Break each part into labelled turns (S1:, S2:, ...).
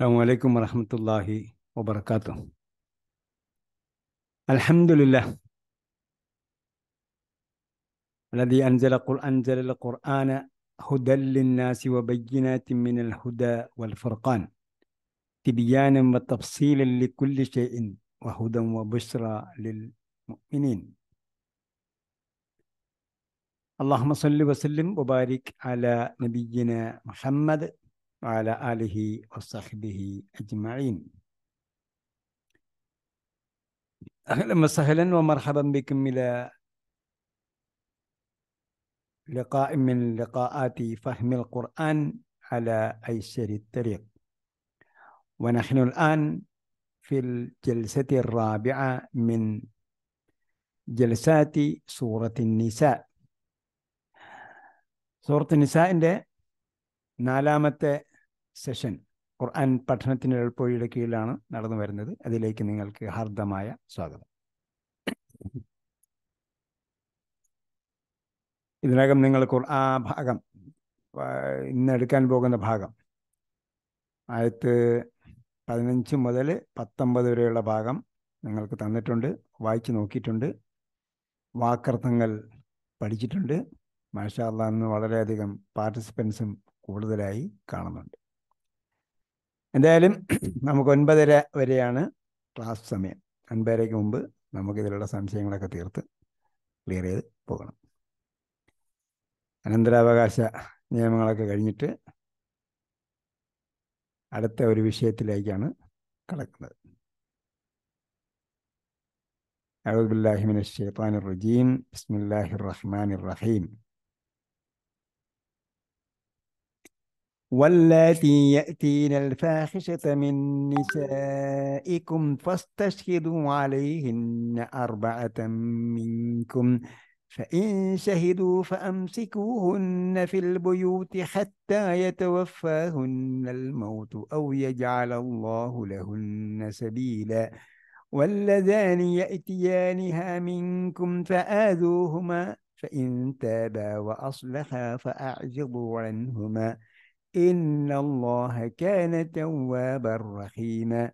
S1: السلام عليكم ورحمة الله وبركاته الحمد لله الذي أنزل قل أنزل القرآن هدى للناس وبينات من الهدى والفرقان تبيانا وتفصيلا لكل شيء وهدى وبشرى للمؤمنين اللهم صل وسلم وبارك على نبينا محمد وعلى آله وصحبه أجمعين أهلا وسهلا ومرحبا بكم إلى لقاء من لقاءات فهم القرآن على أيسر الطريق ونحن الآن في الجلسة الرابعة من جلسات سورة النساء النساء നിസാന്റെ നാലാമത്തെ സെഷൻ ഖുർആൻ പഠനത്തിന് എളുപ്പഴിയുടെ കീഴിലാണ് നടന്നു വരുന്നത് അതിലേക്ക് നിങ്ങൾക്ക് ഹാർദമായ സ്വാഗതം ഇതിനകം നിങ്ങൾ ആ ഭാഗം ഇന്ന് എടുക്കാൻ പോകുന്ന ഭാഗം ആയത്ത് പതിനഞ്ച് മുതൽ പത്തൊമ്പത് വരെയുള്ള ഭാഗം നിങ്ങൾക്ക് തന്നിട്ടുണ്ട് വായിച്ചു നോക്കിയിട്ടുണ്ട് വാക്കർത്ഥങ്ങൾ പഠിച്ചിട്ടുണ്ട് മാഷാല്ല അന്ന് വളരെയധികം പാർട്ടിസിപ്പൻസും കൂടുതലായി കാണുന്നുണ്ട് എന്തായാലും നമുക്ക് ഒൻപതര വരെയാണ് ക്ലാസ് സമയം ഒൻപതരയ്ക്ക് മുമ്പ് നമുക്കിതിലുള്ള സംശയങ്ങളൊക്കെ തീർത്ത് ക്ലിയർ ചെയ്ത് പോകണം അനന്തരാവകാശ നിയമങ്ങളൊക്കെ കഴിഞ്ഞിട്ട് അടുത്ത ഒരു വിഷയത്തിലേക്കാണ് കടക്കുന്നത് അഴുബുല്ലാഹിമിൻ ഷെയ്ത്താൻ റജീം ബിസ്മില്ലാഹിർ റഹ്മാൻ റഹീം واللاتي يأتين الفاحشة من نسائكم فاستشهدوا عليهن أربعة منكم فإن شهدوا فأمسكوهن في البيوت حتى يتوفاهن الموت أو يجعل الله لهن سبيلا واللذان يأتيانها منكم فآذوهما فإن تابا وأصلحا فاعجبوا عنهما إن الله كان توابا رحيما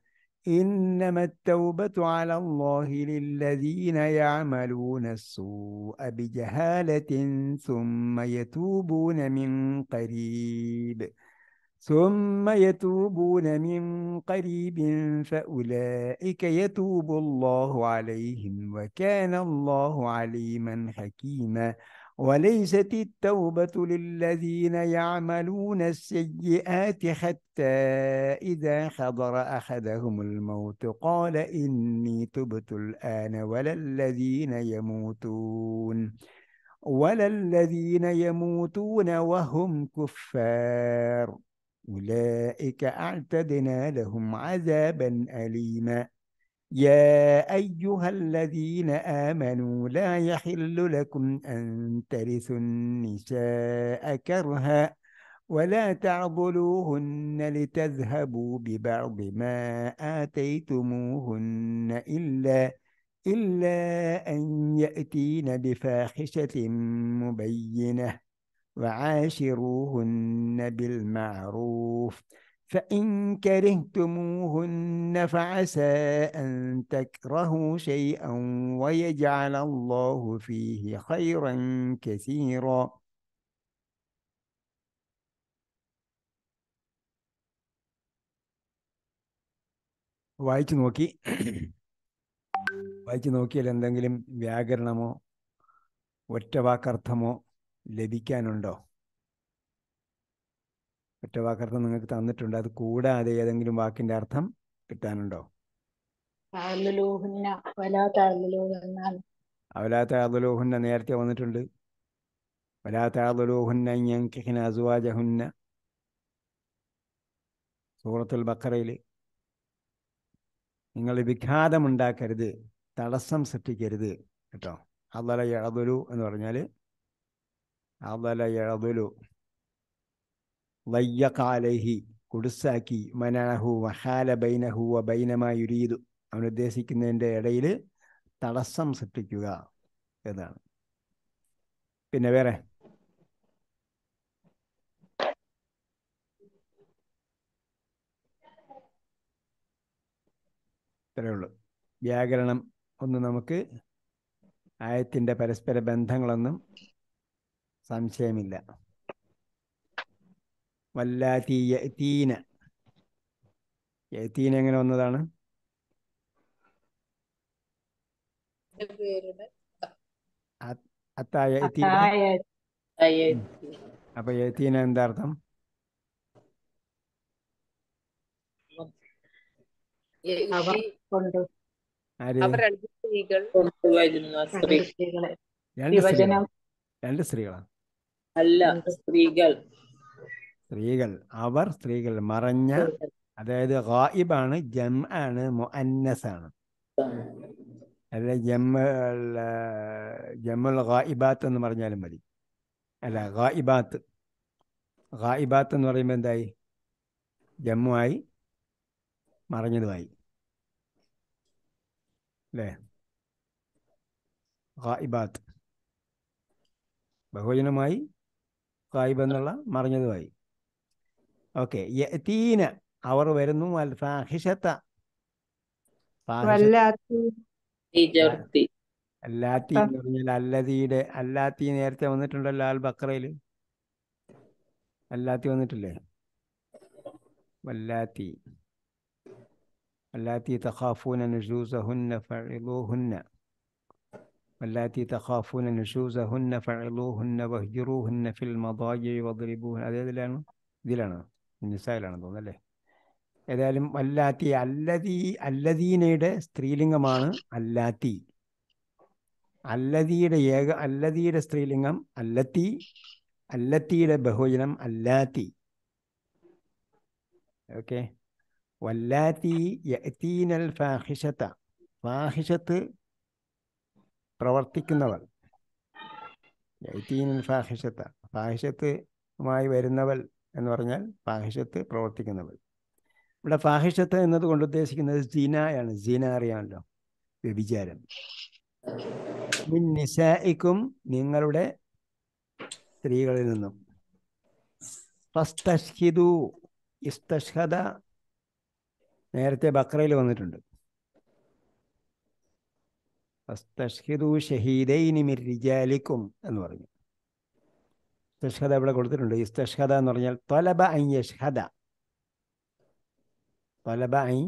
S1: إنما التوبة على الله للذين يعملون السوء بجهالة ثم يتوبون من قريب ثم يتوبون من قريب فأولئك يتوب الله عليهم وكان الله عليما حكيما وليست التوبة للذين يعملون السيئات حتى إذا حضر أحدهم الموت قال إني تبت الآن ولا الذين يموتون ولا الذين يموتون وهم كفار أولئك أعتدنا لهم عذابا أليماً يا أيها الذين آمنوا لا يحل لكم أن ترثوا النساء كرها ولا تعضلوهن لتذهبوا ببعض ما آتيتموهن إلا إلا أن يأتين بفاحشة مبينة وعاشروهن بالمعروف فإن كرهتموهن فعسى أن تكرهوا شيئا ويجعل الله فيه خيرا كثيرا വായിച്ചു നോക്കി വായിച്ചു നോക്കിയാൽ എന്തെങ്കിലും വ്യാകരണമോ ഒറ്റ വാക്കർത്ഥമോ ലഭിക്കാനുണ്ടോ ഒറ്റ വാക്കർത്ഥം നിങ്ങൾക്ക് തന്നിട്ടുണ്ട് അത് കൂടാതെ ഏതെങ്കിലും വാക്കിന്റെ അർത്ഥം കിട്ടാനുണ്ടോ അവലാത്ത അളുലോഹുന്ന നേരത്തെ വന്നിട്ടുണ്ട് വലാത്ത അളുലോഹുന്ന അസുവാജഹുന്ന സൂറത്തുൽ ബക്കറയില് നിങ്ങൾ വിഘാതമുണ്ടാക്കരുത് തടസ്സം സൃഷ്ടിക്കരുത് കേട്ടോ അള്ളല എഴതുലു എന്ന് പറഞ്ഞാൽ അള്ളല എഴതുലു ലയ്യഖാലഹി കുടുസാക്കി മനാഹു വഹാല ബൈനഹു വ ബൈനമായുരീതു അവൻ ഉദ്ദേശിക്കുന്നതിൻ്റെ ഇടയിൽ തടസ്സം സൃഷ്ടിക്കുക എന്നാണ് പിന്നെ വേറെ ഇത്രയേ ഉള്ളൂ വ്യാകരണം ഒന്ന് നമുക്ക് ആയത്തിൻ്റെ പരസ്പര ബന്ധങ്ങളൊന്നും സംശയമില്ല വല്ലാത്തി യത്തീന യത്തീന എങ്ങനെ വന്നതാണ് അപ്പൊ യത്തീന എന്താ അർത്ഥം രണ്ട് സ്ത്രീകളാ അല്ല സ്ത്രീകൾ സ്ത്രീകൾ അവർ സ്ത്രീകൾ മറഞ്ഞ അതായത് ഗായിബാണ് ജം ആണ് ആണ് അല്ല ജമ്മ ജമ്മുൽ ഗായിബാത്ത് എന്ന് പറഞ്ഞാലും മതി അല്ല ഗായിബാത്ത് ഗായിബാത്ത് എന്ന് പറയുമ്പോൾ എന്തായി ജമ്മുവായി മറഞ്ഞതുമായി അല്ലേ ഗായിബാത്ത് ബഹുജനമായി ഗായിബ് എന്നുള്ള മറഞ്ഞതുമായി ഓക്കെ യതീന അവർ വരുന്നു അൽ ഫാഹിഷത്ത അല്ലാത്തി എന്ന് പറഞ്ഞാൽ അല്ലതീടെ അല്ലാത്തി നേരത്തെ വന്നിട്ടുണ്ടല്ലോ അൽ ബക്രയിൽ അല്ലാത്തി വന്നിട്ടില്ലേ വല്ലാത്തി വല്ലാത്തി തഖാഫൂന നുഷൂസഹുന്ന ഫഇലൂഹുന്ന വല്ലാത്തി തഖാഫൂന നുഷൂസഹുന്ന ഫഇലൂഹുന്ന വഹ്ജുറൂഹുന്ന ഫിൽ മദാജി വദ്രിബൂഹുന്ന അതേതിലാണ് ഇതിലാണ് നിസായിലാണ് തോന്നല്ലേ ഏതായാലും അല്ലാത്തി അല്ലതി അല്ലതീനയുടെ സ്ത്രീലിംഗമാണ് അല്ലാത്തി അല്ലതിയുടെ ഏക അല്ലതിയുടെ സ്ത്രീലിംഗം അല്ലത്തി അല്ലത്തിയുടെ ബഹുജനം അല്ലാത്തി ഓക്കെ വല്ലാത്തി യത്തീനൽ ഫാഹിഷത്ത ഫാഹിഷത്ത് പ്രവർത്തിക്കുന്നവൾ യത്തീനൽ ഫാഹിഷത്ത ഫാഹിഷത്തുമായി വരുന്നവൾ എന്ന് പറഞ്ഞാൽ ഫാഹിഷത്ത് പ്രവർത്തിക്കുന്നവൾ ഇവിടെ ഫാഹിഷത്ത് എന്നത് കൊണ്ട് ഉദ്ദേശിക്കുന്നത് ജീനായാണ് ജീന അറിയാമല്ലോ വ്യഭിചാരം മിൻ നിസായിക്കും നിങ്ങളുടെ സ്ത്രീകളിൽ നിന്നും ഫസ്തഷ്ഹിദു ഇസ്തഷ്ഹദ നേരത്തെ ബക്രയിൽ വന്നിട്ടുണ്ട് ഫസ്തഷ്ഹിദു ഷഹീദൈനി മിർ റിജാലിക്കും എന്ന് പറഞ്ഞു ഇസ്തഷ്ഹദ ഇവിടെ കൊടുത്തിട്ടുണ്ട് ഇസ്തഷ്ഹദ എന്ന് പറഞ്ഞാൽ തൊലബ ഐ യഷ്ഹദ തൊലബ ഐ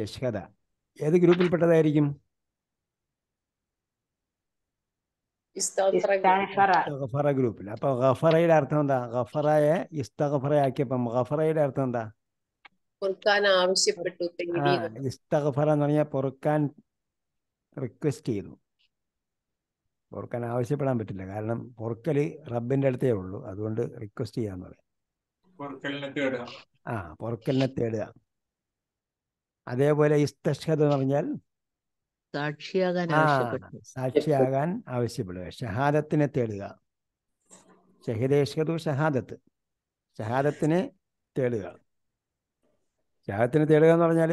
S1: യഷ്ഹദ ഏത് ഗ്രൂപ്പിൽപ്പെട്ടതായിരിക്കും ഗഫറ ഗ്രൂപ്പിൽ അപ്പൊ ഗഫറയുടെ അർത്ഥം എന്താ ഗഫറയെ ഇസ്തഗഫറയാക്കിയപ്പം ഗഫറയുടെ അർത്ഥം എന്താ ആവശ്യപ്പെട്ടു ഇസ്തഗഫറ എന്ന് പറഞ്ഞാൽ പൊറുക്കാൻ റിക്വസ്റ്റ് ചെയ്തു ഓർക്കാൻ ആവശ്യപ്പെടാൻ പറ്റില്ല കാരണം പൊറുക്കൽ റബ്ബിന്റെ അടുത്തേ ഉള്ളൂ അതുകൊണ്ട് റിക്വസ്റ്റ് ചെയ്യാന്ന് പറയാം ആ പൊറുക്കലിനെ തേടുക അതേപോലെ ഇസ്തഷ്ഹദ് എന്ന് പറഞ്ഞാൽ സാക്ഷിയാകാൻ സാക്ഷിയാകാൻ ആവശ്യപ്പെടുക ഷഹാദത്തിനെ തേടുക ഷഹിദേഷ്ഹദു ഷഹാദത്ത് ഷഹാദത്തിനെ തേടുക ഷഹാദത്തിനെ തേടുക എന്ന് പറഞ്ഞാൽ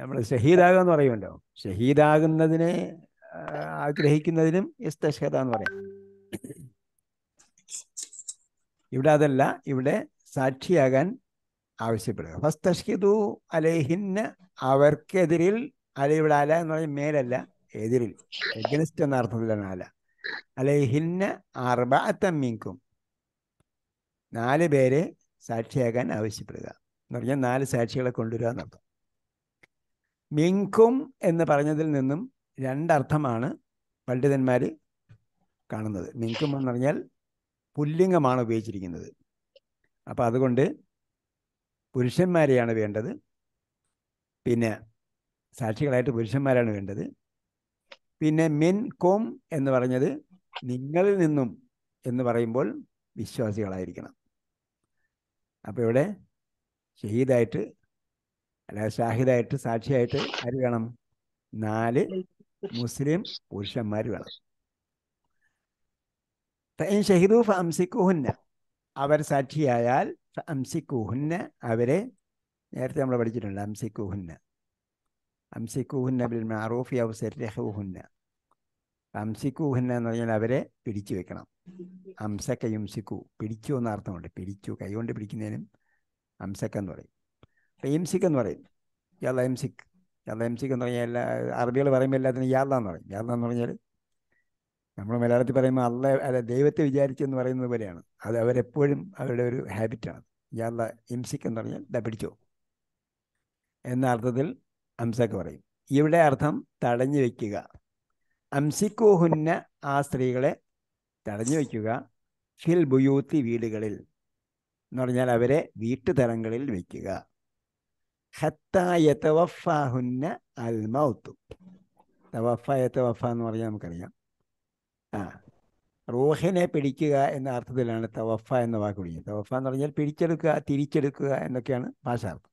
S1: നമ്മൾ ഷഹീദാകുക എന്ന് പറയുമല്ലോ ഷഹീദാകുന്നതിനെ ആഗ്രഹിക്കുന്നതിനും ഇസ്തശ്ഹത എന്ന് പറയാം ഇവിടെ അതല്ല ഇവിടെ സാക്ഷിയാകാൻ ആവശ്യപ്പെടുക ഫസ്തഷ്കിതു അലേഹിന് അവർക്കെതിരിൽ അല ഇവിടെ അല എന്ന് പറഞ്ഞാൽ മേലല്ല എതിരിൽ എഗനിസ്റ്റ് എന്ന അർത്ഥത്തിലാണ് അല അലേഹിന് അർബാത്തമ്മിക്കും നാല് പേരെ സാക്ഷിയാകാൻ ആവശ്യപ്പെടുക എന്ന് പറഞ്ഞാൽ നാല് സാക്ഷികളെ കൊണ്ടുവരിക എന്നർത്ഥം മിങ്കും എന്ന് പറഞ്ഞതിൽ നിന്നും രണ്ടർത്ഥമാണ് പണ്ഡിതന്മാർ കാണുന്നത് മിങ്കും എന്ന് പറഞ്ഞാൽ പുല്ലിംഗമാണ് ഉപയോഗിച്ചിരിക്കുന്നത് അപ്പം അതുകൊണ്ട് പുരുഷന്മാരെയാണ് വേണ്ടത് പിന്നെ സാക്ഷികളായിട്ട് പുരുഷന്മാരാണ് വേണ്ടത് പിന്നെ മെൻ കോം എന്ന് പറഞ്ഞത് നിങ്ങളിൽ നിന്നും എന്ന് പറയുമ്പോൾ വിശ്വാസികളായിരിക്കണം അപ്പോൾ ഇവിടെ ഷഹീദായിട്ട് അല്ലാതെ ഷാഹിദായിട്ട് സാക്ഷിയായിട്ട് ആര് വേണം നാല് മുസ്ലിം പുരുഷന്മാർ വേണം ഷഹിദു ഫംസിക്കുഹുന്ന അവർ സാക്ഷിയായാൽ അംസിക്കുഹുന്ന അവരെ നേരത്തെ നമ്മൾ പഠിച്ചിട്ടുണ്ട് അംസിക്കുഹുന്ന അംസിക്കുഹുന്ന ബിൽ മാറൂഫി അവസരഹുഹുന്ന അംസിക്കുഹുന്ന എന്ന് പറഞ്ഞാൽ അവരെ പിടിച്ചു വെക്കണം അംസക്ക യുംസിക്കു പിടിച്ചു എന്ന അർത്ഥമുണ്ട് പിടിച്ചു കൈകൊണ്ട് പിടിക്കുന്നതിനും അംസക്കെന്ന് എന്ന് പറയും അപ്പം ഇംസിക്ക് എന്ന് പറയും എംസിക്ക് യാദ എം സിക്ക് എന്ന് പറഞ്ഞാൽ എല്ലാ അറബികൾ പറയുമ്പോൾ എല്ലാത്തിനും യാദ എന്ന് പറയും യാദ പറഞ്ഞാൽ നമ്മൾ മലയാളത്തിൽ പറയുമ്പോൾ അല്ല അല്ല ദൈവത്തെ വിചാരിച്ചെന്ന് പറയുന്നത് പോലെയാണ് അത് അവരെപ്പോഴും അവരുടെ ഒരു ഹാബിറ്റാണ് യാദ എം സിക്ക് എന്ന് പറഞ്ഞാൽ ദ പിടിച്ചോ എന്ന അർത്ഥത്തിൽ അംസക്ക് പറയും ഇവിടെ അർത്ഥം തടഞ്ഞു വയ്ക്കുക അംസിക്കോഹുന്ന ആ സ്ത്രീകളെ തടഞ്ഞു വയ്ക്കുക ഫിൽ ബുയൂത്തി വീടുകളിൽ എന്ന് പറഞ്ഞാൽ അവരെ വീട്ടുതലങ്ങളിൽ വയ്ക്കുക ഹത്തായത്തവഫാഹുന്ന അൽ മൗത്തു എന്ന് പറഞ്ഞാൽ നമുക്കറിയാം ആ റൂഹിനെ പിടിക്കുക എന്ന അർത്ഥത്തിലാണ് തവഫ എന്ന വാക്ക് പിടിക്കുക തവഫ എന്ന് പറഞ്ഞാൽ പിടിച്ചെടുക്കുക തിരിച്ചെടുക്കുക എന്നൊക്കെയാണ് ഭാഷാർത്ഥം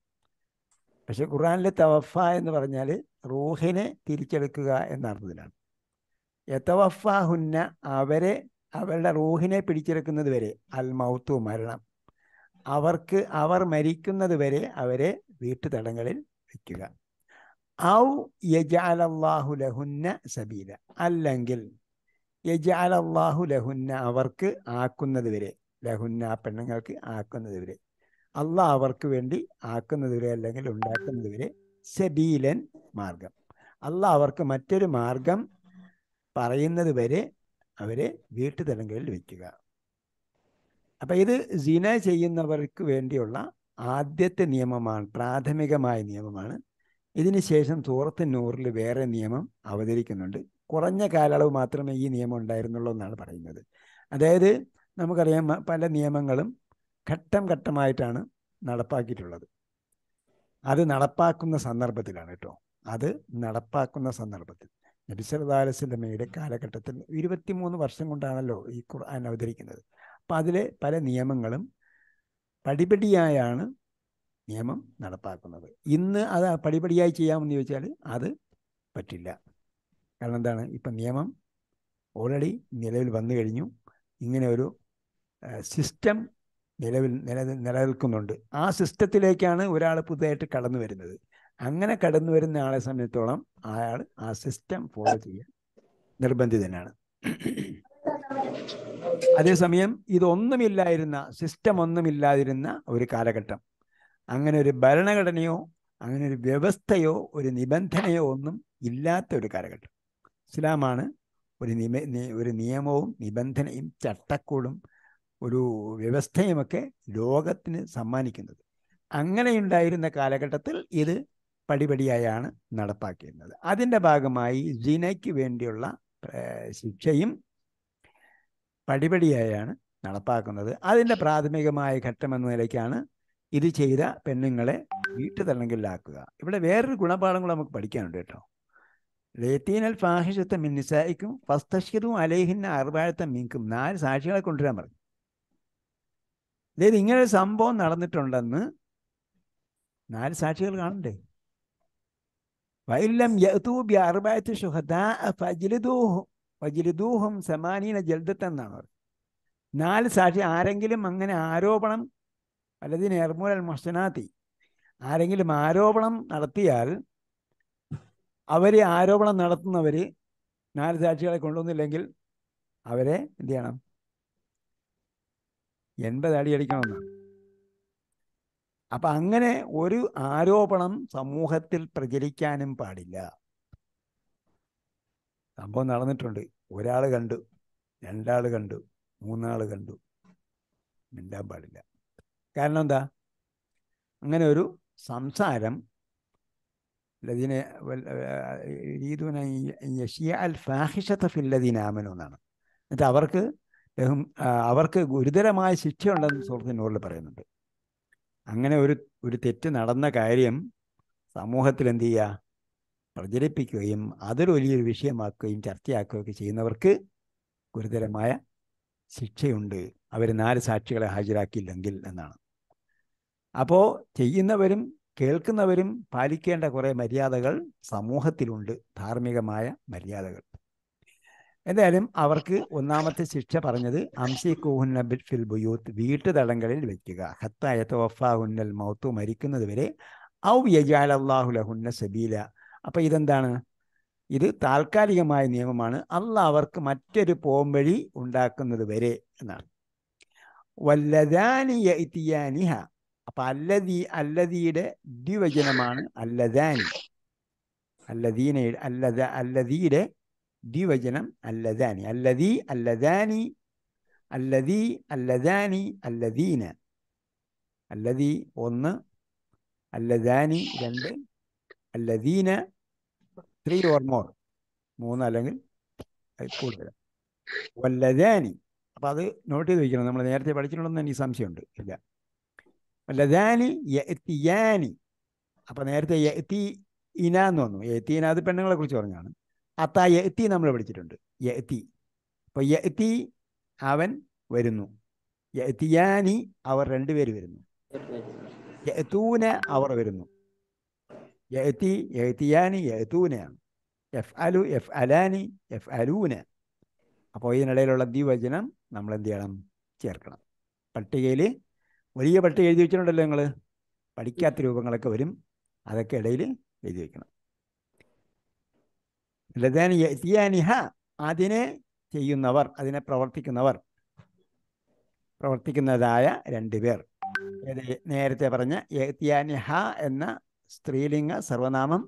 S1: പക്ഷെ ഖുറാനിലെ തവഫ എന്ന് പറഞ്ഞാൽ റൂഹിനെ തിരിച്ചെടുക്കുക എന്ന അർത്ഥത്തിലാണ് യത്തവഫാഹുന്ന അവരെ അവരുടെ റൂഹിനെ പിടിച്ചെടുക്കുന്നത് വരെ അൽമൗത്തു മരണം അവർക്ക് അവർ മരിക്കുന്നത് വരെ അവരെ വീട്ടുതടങ്ങളിൽ വയ്ക്കുക ഔ യജാലാഹു ലഹുന്ന സബീല അല്ലെങ്കിൽ യജാലാഹു ലഹുന്ന അവർക്ക് ആക്കുന്നത് വരെ ലഹുന്ന പെണ്ണുങ്ങൾക്ക് ആക്കുന്നത് വരെ അള്ളാഹ് അവർക്ക് വേണ്ടി ആക്കുന്നത് വരെ അല്ലെങ്കിൽ ഉണ്ടാക്കുന്നത് വരെ സബീലൻ മാർഗം അള്ളാഹ് അവർക്ക് മറ്റൊരു മാർഗം പറയുന്നത് വരെ അവരെ വീട്ടുതലങ്ങളിൽ വയ്ക്കുക അപ്പം ഇത് സിന ചെയ്യുന്നവർക്ക് വേണ്ടിയുള്ള ആദ്യത്തെ നിയമമാണ് പ്രാഥമികമായ നിയമമാണ് ഇതിനുശേഷം സൂറത്ത് നൂറിൽ വേറെ നിയമം അവതരിക്കുന്നുണ്ട് കുറഞ്ഞ കാലയളവ് മാത്രമേ ഈ നിയമം ഉണ്ടായിരുന്നുള്ളൂ എന്നാണ് പറയുന്നത് അതായത് നമുക്കറിയാം പല നിയമങ്ങളും ഘട്ടം ഘട്ടമായിട്ടാണ് നടപ്പാക്കിയിട്ടുള്ളത് അത് നടപ്പാക്കുന്ന സന്ദർഭത്തിലാണ് കേട്ടോ അത് നടപ്പാക്കുന്ന സന്ദർഭത്തിൽ നബിസല്ലാ കാലഘട്ടത്തിൽ കാലഘട്ടത്തിൽ മൂന്ന് വർഷം കൊണ്ടാണല്ലോ ഈ ഖുർആൻ അവതരിക്കുന്നത് അപ്പം അതിലെ പല നിയമങ്ങളും പടിപടിയായാണ് നിയമം നടപ്പാക്കുന്നത് ഇന്ന് അത് പടിപടിയായി ചെയ്യാമെന്ന് ചോദിച്ചാൽ അത് പറ്റില്ല കാരണം എന്താണ് ഇപ്പം നിയമം ഓൾറെഡി നിലവിൽ വന്നു കഴിഞ്ഞു ഇങ്ങനെ ഒരു സിസ്റ്റം നിലവിൽ നില നിലനിൽക്കുന്നുണ്ട് ആ സിസ്റ്റത്തിലേക്കാണ് ഒരാൾ പുതുതായിട്ട് കടന്നു വരുന്നത് അങ്ങനെ കടന്നു വരുന്ന ആളെ സംബന്ധിച്ചോളം അയാൾ ആ സിസ്റ്റം ഫോളോ ചെയ്യാൻ നിർബന്ധിതനാണ് അതേസമയം ഇതൊന്നുമില്ലായിരുന്ന സിസ്റ്റം ഒന്നുമില്ലാതിരുന്ന ഒരു കാലഘട്ടം അങ്ങനെ ഒരു ഭരണഘടനയോ അങ്ങനെ ഒരു വ്യവസ്ഥയോ ഒരു നിബന്ധനയോ ഒന്നും ഇല്ലാത്ത ഒരു കാലഘട്ടം ഇസ്ലാമാണ് ഒരു ഒരു നിയമവും നിബന്ധനയും ചട്ടക്കൂടും ഒരു വ്യവസ്ഥയുമൊക്കെ ലോകത്തിന് സമ്മാനിക്കുന്നത് അങ്ങനെയുണ്ടായിരുന്ന കാലഘട്ടത്തിൽ ഇത് പടിപടിയായാണ് നടപ്പാക്കിയിരുന്നത് അതിൻ്റെ ഭാഗമായി ജിനയ്ക്ക് വേണ്ടിയുള്ള ശിക്ഷയും പടിപടിയായാണ് നടപ്പാക്കുന്നത് അതിൻ്റെ പ്രാഥമികമായ ഘട്ടം എന്ന നിലയ്ക്കാണ് ഇത് ചെയ്ത പെണ്ണുങ്ങളെ വീട്ടുതടങ്കലിലാക്കുക ഇവിടെ വേറൊരു ഗുണപാഠം കൂടെ നമുക്ക് പഠിക്കാനുണ്ട് കേട്ടോ ലേത്തീനൽ ഫാഹിഷത്തെ മിന്നിസായിക്കും ഫസ്തഷിതും അലേഹിന്ന അറുപാഴത്തെ മിങ്കും നാല് സാക്ഷികളെ കൊണ്ടുവരാൻ പറഞ്ഞു അതായത് ഇങ്ങനെ ഒരു സംഭവം നടന്നിട്ടുണ്ടെന്ന് നാല് സാക്ഷികൾ കാണണ്ടേ വൈലം യൂ ബി അറുപായത്ത് ഷുഹദ ഫജിലിദൂഹും വജിലുദൂഹം സമാനീന ജൽദത്ത് എന്നാണ് നാല് സാക്ഷി ആരെങ്കിലും അങ്ങനെ ആരോപണം അല്ലതിൻ എർമുലൽ മസ്തനാത്തി ആരെങ്കിലും ആരോപണം നടത്തിയാൽ അവരെ ആരോപണം നടത്തുന്നവർ നാല് സാക്ഷികളെ കൊണ്ടുവന്നില്ലെങ്കിൽ അവരെ എന്ത് ചെയ്യണം എൺപത് അടി അടിക്കണമെന്നാണ് അപ്പം അങ്ങനെ ഒരു ആരോപണം സമൂഹത്തിൽ പ്രചരിക്കാനും പാടില്ല സംഭവം നടന്നിട്ടുണ്ട് ഒരാൾ കണ്ടു രണ്ടാൾ കണ്ടു മൂന്നാൾ കണ്ടു മിണ്ടാൻ പാടില്ല കാരണം എന്താ അങ്ങനെ ഒരു സംസാരം ലദീന യഷിയ അൽ ഫാഹിഷത്ത എന്നാണ് എന്നിട്ട് അവർക്ക് അവർക്ക് ഗുരുതരമായ ശിക്ഷയുണ്ടെന്ന് സുഹൃത്തിനോറിൽ പറയുന്നുണ്ട് അങ്ങനെ ഒരു ഒരു തെറ്റ് നടന്ന കാര്യം സമൂഹത്തിൽ എന്ത് ചെയ്യുക പ്രചരിപ്പിക്കുകയും അതൊരു വലിയൊരു വിഷയമാക്കുകയും ചർച്ചയാക്കുകയൊക്കെ ചെയ്യുന്നവർക്ക് ഗുരുതരമായ ശിക്ഷയുണ്ട് അവർ നാല് സാക്ഷികളെ ഹാജരാക്കിയില്ലെങ്കിൽ എന്നാണ് അപ്പോൾ ചെയ്യുന്നവരും കേൾക്കുന്നവരും പാലിക്കേണ്ട കുറേ മര്യാദകൾ സമൂഹത്തിലുണ്ട് ധാർമ്മികമായ മര്യാദകൾ എന്തായാലും അവർക്ക് ഒന്നാമത്തെ ശിക്ഷ പറഞ്ഞത് അംസി കൂഹുന്ന ഫിൽ ബുയൂത്ത് വീട്ടുതടങ്കലിൽ വെക്കുക ഹത്തായ തോഫ ഹുന്നൽ മൗത്തു മരിക്കുന്നത് വരെ ഔ യജാൽ അള്ളാഹുലഹുന്ന സബീല അപ്പൊ ഇതെന്താണ് ഇത് താൽക്കാലികമായ നിയമമാണ് അല്ല അവർക്ക് മറ്റൊരു പോംവഴി ഉണ്ടാക്കുന്നത് വരെ എന്നാണ് വല്ലദാനി ഇത്തിയാനിഹ അപ്പൊ അല്ലതി അല്ലതിയുടെ ദ്വിവചനമാണ് അല്ലതാനി അല്ലദീന അല്ലദ അല്ലതിയുടെ ദ്വിവചനം അല്ലദാനി അല്ലദീ അല്ലദാനി അല്ലദീ അല്ലദാനി അല്ലദീന അല്ലദീ ഒന്ന് അല്ലദാനി രണ്ട് അല്ലദീന ത്രീ ഓർ മോർ മൂന്ന് അല്ലെങ്കിൽ കൂടുതൽ വല്ലതാനി അപ്പം അത് നോട്ട് ചെയ്ത് വയ്ക്കണം നമ്മൾ നേരത്തെ പഠിച്ചിട്ടുണ്ടെന്ന് എനിക്ക് സംശയമുണ്ട് ഇല്ല വല്ലതാനി എത്തിയാനി അപ്പം നേരത്തെ എത്തി ഇന എന്ന് വന്നു എത്തി ഇന അത് പെണ്ണുങ്ങളെ കുറിച്ച് പറഞ്ഞാണ് അത്ത എത്തി നമ്മൾ പഠിച്ചിട്ടുണ്ട് എത്തി അപ്പോൾ എത്തി അവൻ വരുന്നു എത്തിയാനി അവർ രണ്ടുപേര് വരുന്നു എത്തൂന അവർ വരുന്നു يأتي يأتيان يأتون يفعل يفعلان يفعلون അപ്പോൾ ഇതിനിടയിലുള്ള ദ്വിവചനം നമ്മൾ എന്ത് ചെയ്യണം ചേർക്കണം പട്ടികയിൽ വലിയ പട്ടിക എഴുതി വെച്ചിട്ടുണ്ടല്ലോ നിങ്ങൾ പഠിക്കാത്ത രൂപങ്ങളൊക്കെ വരും അതൊക്കെ ഇടയിൽ എഴുതി വെക്കണം ലതാനിഹ അതിനെ ചെയ്യുന്നവർ അതിനെ പ്രവർത്തിക്കുന്നവർ പ്രവർത്തിക്കുന്നതായ രണ്ടുപേർ നേരത്തെ പറഞ്ഞ എത്തിയാനിഹ എന്ന സ്ത്രീലിംഗ സർവനാമം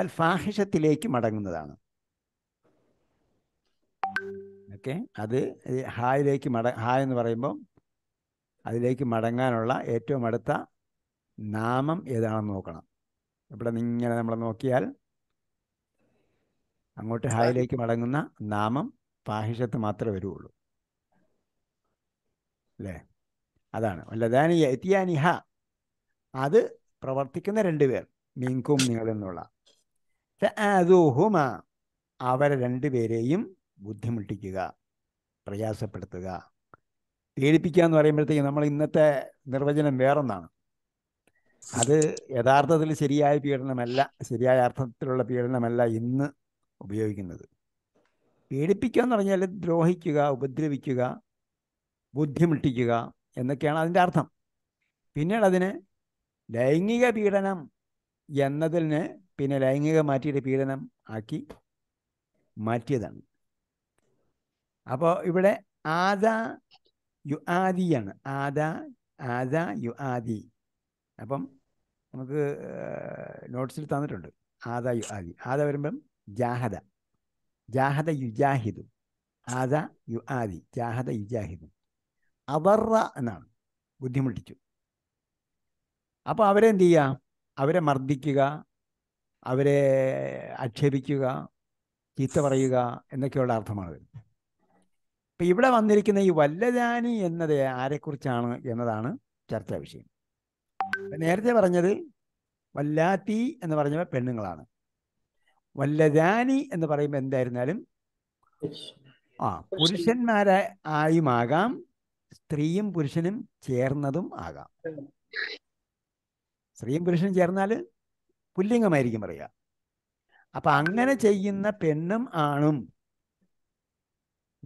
S1: അൽ ഫാഹിഷത്തിലേക്ക് മടങ്ങുന്നതാണ് ഓക്കെ അത് ഹായിലേക്ക് മട ഹായ് എന്ന് പറയുമ്പോൾ അതിലേക്ക് മടങ്ങാനുള്ള ഏറ്റവും അടുത്ത നാമം ഏതാണെന്ന് നോക്കണം ഇവിടെ നിങ്ങനെ നമ്മൾ നോക്കിയാൽ അങ്ങോട്ട് ഹായിലേക്ക് മടങ്ങുന്ന നാമം ഫാഹിഷത്ത് മാത്രമേ വരുള്ളൂ അല്ലേ അതാണ് വല്ലതാനി എത്തിയാനിഹ അത് പ്രവർത്തിക്കുന്ന രണ്ടുപേർ മിങ്കും നിങ്ങളെന്നുള്ള അതുഹുമ അവരെ രണ്ടുപേരെയും ബുദ്ധിമുട്ടിക്കുക പ്രയാസപ്പെടുത്തുക പേടിപ്പിക്കുക എന്ന് പറയുമ്പോഴത്തേക്ക് നമ്മൾ ഇന്നത്തെ നിർവചനം വേറൊന്നാണ് അത് യഥാർത്ഥത്തിൽ ശരിയായ പീഡനമല്ല ശരിയായ അർത്ഥത്തിലുള്ള പീഡനമല്ല ഇന്ന് ഉപയോഗിക്കുന്നത് പേടിപ്പിക്കുക എന്ന് പറഞ്ഞാൽ ദ്രോഹിക്കുക ഉപദ്രവിക്കുക ബുദ്ധിമുട്ടിക്കുക എന്നൊക്കെയാണ് അതിൻ്റെ അർത്ഥം പിന്നീട് അതിനെ ലൈംഗിക പീഡനം എന്നതിന് പിന്നെ ലൈംഗിക മാറ്റിയിട്ട് പീഡനം ആക്കി മാറ്റിയതാണ് അപ്പോൾ ഇവിടെ ആദ യു ആദിയാണ് ആദ ആദ യു ആദി അപ്പം നമുക്ക് നോട്ട്സിൽ തന്നിട്ടുണ്ട് ആദ യു ആദി ആദ വരുമ്പം ജാഹദ ജാഹദ യുജാഹിദു ആദ യു ആദി ജാഹദ യുജാഹിദു അവർ എന്നാണ് ബുദ്ധിമുട്ടിച്ചു അപ്പോൾ അവരെ എന്ത് ചെയ്യുക അവരെ മർദ്ദിക്കുക അവരെ ആക്ഷേപിക്കുക ചീത്ത പറയുക എന്നൊക്കെയുള്ള അർത്ഥമാണ് വരുന്നത് ഇവിടെ വന്നിരിക്കുന്ന ഈ വല്ലജാനി എന്നത് ആരെക്കുറിച്ചാണ് എന്നതാണ് ചർച്ചാ വിഷയം നേരത്തെ പറഞ്ഞത് വല്ലാത്തി എന്ന് പറഞ്ഞപ്പോൾ പെണ്ണുങ്ങളാണ് വല്ലജാനി എന്ന് പറയുമ്പോൾ എന്തായിരുന്നാലും ആ പുരുഷന്മാരെ ആയുമാകാം സ്ത്രീയും പുരുഷനും ചേർന്നതും ആകാം സ്ത്രീയും പുരുഷനും ചേർന്നാൽ പുല്ലിംഗമായിരിക്കും പറയുക അപ്പൊ അങ്ങനെ ചെയ്യുന്ന പെണ്ണും ആണും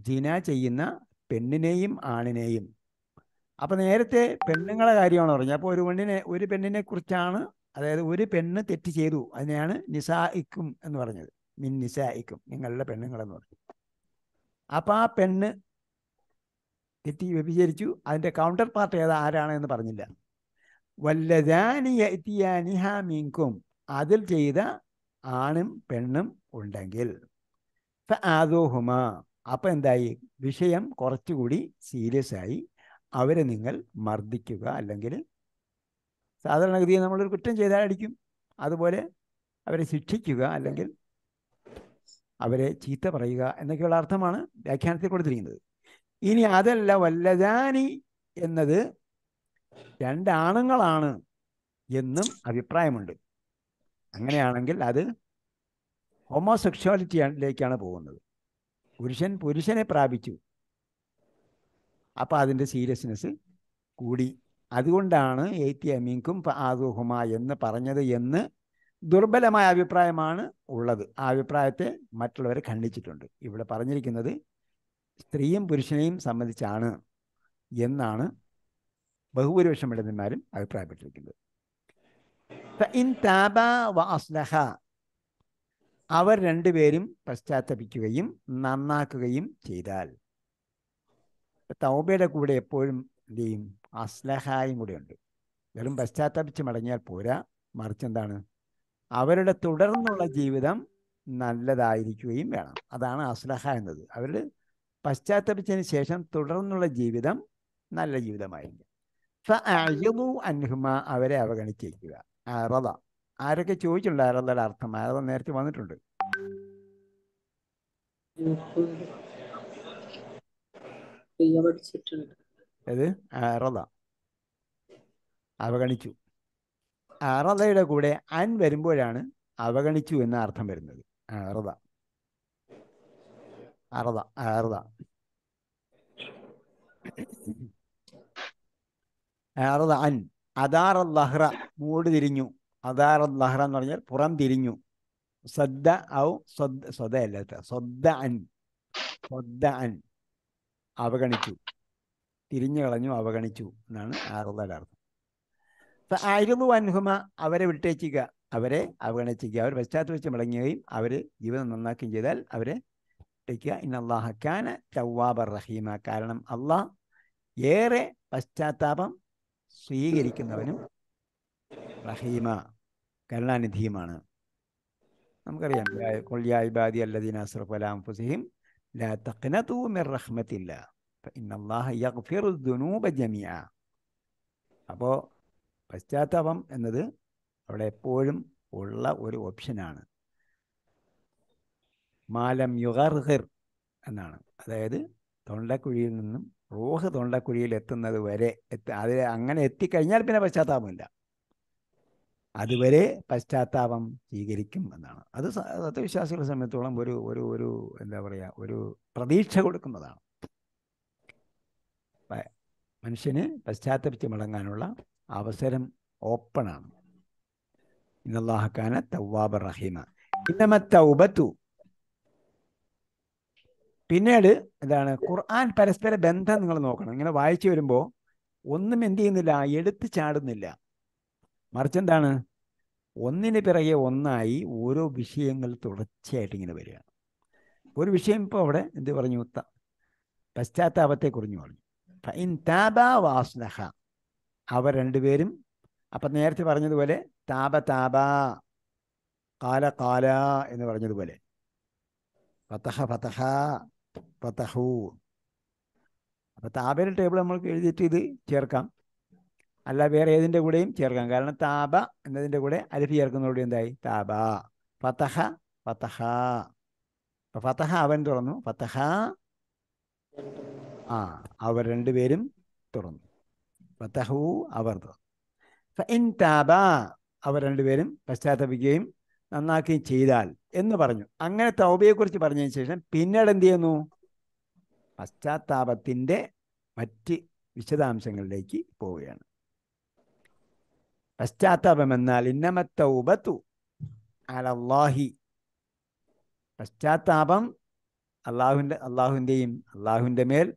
S1: ജിന ചെയ്യുന്ന പെണ്ണിനെയും ആണിനെയും അപ്പൊ നേരത്തെ പെണ്ണുങ്ങളെ കാര്യമാണ് പറഞ്ഞത് അപ്പോൾ ഒരു പെണ്ണിനെ ഒരു പെണ്ണിനെ കുറിച്ചാണ് അതായത് ഒരു പെണ്ണ് തെറ്റ് ചെയ്തു അതിനെയാണ് നിസായിക്കും എന്ന് പറഞ്ഞത് മിൻ നിസായിക്കും നിങ്ങളുടെ പെണ്ണുങ്ങളെന്ന് പറഞ്ഞു അപ്പൊ ആ പെണ്ണ് തെറ്റി വ്യഭിചരിച്ചു അതിന്റെ കൗണ്ടർ പാർട്ട് ഏതാ ആരാണ് എന്ന് പറഞ്ഞില്ല വല്ലദാനിയത്തിയാനിഹ മീൻകും അതിൽ ചെയ്ത ആണും പെണ്ണും ഉണ്ടെങ്കിൽ ആദോഹുമ അപ്പം എന്തായി വിഷയം കുറച്ചുകൂടി സീരിയസ് ആയി അവരെ നിങ്ങൾ മർദ്ദിക്കുക അല്ലെങ്കിൽ സാധാരണഗതിയിൽ നമ്മളൊരു കുറ്റം ചെയ്താൽ അടിക്കും അതുപോലെ അവരെ ശിക്ഷിക്കുക അല്ലെങ്കിൽ അവരെ ചീത്ത പറയുക എന്നൊക്കെയുള്ള അർത്ഥമാണ് വ്യാഖ്യാനത്തിൽ കൊടുത്തിരിക്കുന്നത് ഇനി അതല്ല വല്ലതാനി എന്നത് രണ്ടാണുങ്ങളാണ് എന്നും അഭിപ്രായമുണ്ട് അങ്ങനെയാണെങ്കിൽ അത് ഹോമോസെക്ഷുവാലിറ്റിയിലേക്കാണ് പോകുന്നത് പുരുഷൻ പുരുഷനെ പ്രാപിച്ചു അപ്പോൾ അതിൻ്റെ സീരിയസ്നെസ് കൂടി അതുകൊണ്ടാണ് എയ്റ്റി അമീങ്കും ആദുഹുമ എന്ന് പറഞ്ഞത് എന്ന് ദുർബലമായ അഭിപ്രായമാണ് ഉള്ളത് ആ അഭിപ്രായത്തെ മറ്റുള്ളവർ ഖണ്ഡിച്ചിട്ടുണ്ട് ഇവിടെ പറഞ്ഞിരിക്കുന്നത് സ്ത്രീയും പുരുഷനെയും സംബന്ധിച്ചാണ് എന്നാണ് ബഹുഭൂരിപക്ഷം പണ്ഡിതന്മാരും അഭിപ്രായപ്പെട്ടിരിക്കുന്നത് ഇൻ താബ വ അസ്ലഹ അവർ രണ്ടുപേരും പശ്ചാത്തപിക്കുകയും നന്നാക്കുകയും ചെയ്താൽ തൗബയുടെ കൂടെ എപ്പോഴും എന്ത് ചെയ്യും അസ്ലഹായും ഉണ്ട് വെറും പശ്ചാത്തപിച്ച് മടങ്ങിയാൽ പോരാ മറിച്ച് എന്താണ് അവരുടെ തുടർന്നുള്ള ജീവിതം നല്ലതായിരിക്കുകയും വേണം അതാണ് അസ്ലഹ എന്നത് അവർ പശ്ചാത്തപിച്ചതിന് ശേഷം തുടർന്നുള്ള ജീവിതം നല്ല ജീവിതമായിരിക്കും അയതു അൻഹുമ അവരെ അവഗണിച്ചിരിക്കുക അറദ ആരൊക്കെ ചോദിച്ചിട്ടുണ്ട് അറദയുടെ അർത്ഥം അറദ നേരത്തെ വന്നിട്ടുണ്ട് അത് അറത അവഗണിച്ചു അറദയുടെ കൂടെ അൻ വരുമ്പോഴാണ് അവഗണിച്ചു എന്ന അർത്ഥം വരുന്നത് അറദ അറദ അറദ അൻ അദാർ ലഹ്റ മൂട് തിരിഞ്ഞു അദാർ ലഹ്റ എന്ന് പറഞ്ഞാൽ പുറം തിരിഞ്ഞു സദ്ദ ഔ സ്വദ് സ്വദയല്ല സ്വദ്ദ അൻ സ്വദ്ദ അൻ അവഗണിച്ചു തിരിഞ്ഞു കളഞ്ഞു അവഗണിച്ചു എന്നാണ് ആറുള്ള അർത്ഥം അരുളു അൻഹുമ അവരെ വിട്ടേക്കുക അവരെ അവഗണിച്ചിക്കുക അവർ പശ്ചാത്തപിച്ച് മടങ്ങുകയും അവരെ ജീവിതം നന്നാക്കുകയും ചെയ്താൽ അവരെ വിട്ടേക്കുക ഇൻ അള്ളാഹ് ഖാന ചവ്വാബർ റഹീമ കാരണം അള്ളാഹ് ഏറെ പശ്ചാത്താപം സ്വീകരിക്കുന്നവനും റഹീമ കരുണാനിധിയുമാണ് നമുക്കറിയാം കൊള്ളിയായിബാദി അല്ലദീൻ അസ്രഫ് അലാം ലാ തഖ്നതു മിർ റഹ്മത്തില്ല അപ്പോൾ പശ്ചാത്താപം എന്നത് അവിടെ എപ്പോഴും ഉള്ള ഒരു ഓപ്ഷനാണ് മാലം യുഗർഹിർ എന്നാണ് അതായത് തൊണ്ടക്കുഴിയിൽ നിന്നും റോഹ് തൊണ്ടക്കുഴിയിൽ എത്തുന്നത് വരെ എത്ത അതിൽ അങ്ങനെ എത്തിക്കഴിഞ്ഞാൽ പിന്നെ പശ്ചാത്താപമില്ല അതുവരെ പശ്ചാത്താപം സ്വീകരിക്കും എന്നാണ് അത് സത്യവിശ്വാസികളെ സംബന്ധിച്ചോളം ഒരു ഒരു ഒരു എന്താ പറയുക ഒരു പ്രതീക്ഷ കൊടുക്കുന്നതാണ് മനുഷ്യന് പശ്ചാത്തപിച്ച് മടങ്ങാനുള്ള അവസരം ഓപ്പണാണ് ഇന്നല്ലാഹക്കാന തവ്വാബ് റഹീമ ഇന്നമ തൗബത്തു പിന്നീട് എന്താണ് ഖുർആൻ പരസ്പര ബന്ധം നിങ്ങൾ നോക്കണം ഇങ്ങനെ വായിച്ചു വരുമ്പോൾ ഒന്നും എന്ത് ചെയ്യുന്നില്ല എടുത്തു ചാടുന്നില്ല മറിച്ച് എന്താണ് ഒന്നിന് പിറകെ ഒന്നായി ഓരോ വിഷയങ്ങൾ തുടർച്ചയായിട്ട് ഇങ്ങനെ വരികയാണ് ഒരു വിഷയം ഇപ്പോൾ അവിടെ എന്ത് പറഞ്ഞു കുറിഞ്ഞു പറഞ്ഞു ഫൈൻ താബ വാസ്നഹ അവർ രണ്ടുപേരും അപ്പൊ നേരത്തെ പറഞ്ഞതുപോലെ താപ താപ കാല കാല എന്ന് പറഞ്ഞതുപോലെ ഫതഹ ഫതഹ അപ്പൊ അപ്പോൾ താപയുടെ ടേബിൾ നമ്മൾക്ക് എഴുതിയിട്ട് ഇത് ചേർക്കാം അല്ല വേറെ ഏതിൻ്റെ കൂടെയും ചേർക്കാം കാരണം താപ എന്നതിൻ്റെ കൂടെ അലിഫ് ചേർക്കുന്നതോടെ എന്തായി താപ ഫതഹ ഫതഹ ഫതഹ അവൻ തുറന്നു ഫതഹ ആ അവർ രണ്ടുപേരും തുറന്നു ഫതഹു അവർ തുറന്നു അവർ രണ്ടുപേരും പശ്ചാത്തപിക്കുകയും നന്നാക്കുകയും ചെയ്താൽ എന്ന് പറഞ്ഞു അങ്ങനെ തൗബയെക്കുറിച്ച് പറഞ്ഞതിന് ശേഷം പിന്നീട് എന്ത് ചെയ്യുന്നു പശ്ചാത്താപത്തിൻ്റെ മറ്റ് വിശദാംശങ്ങളിലേക്ക് പോവുകയാണ് പശ്ചാത്താപം എന്നാൽ ഇന്നമത്തൗബത്തു അലല്ലാഹി പശ്ചാത്താപം അള്ളാഹുവിൻ്റെ അള്ളാഹുവിൻ്റെയും അള്ളാഹുവിൻ്റെ മേൽ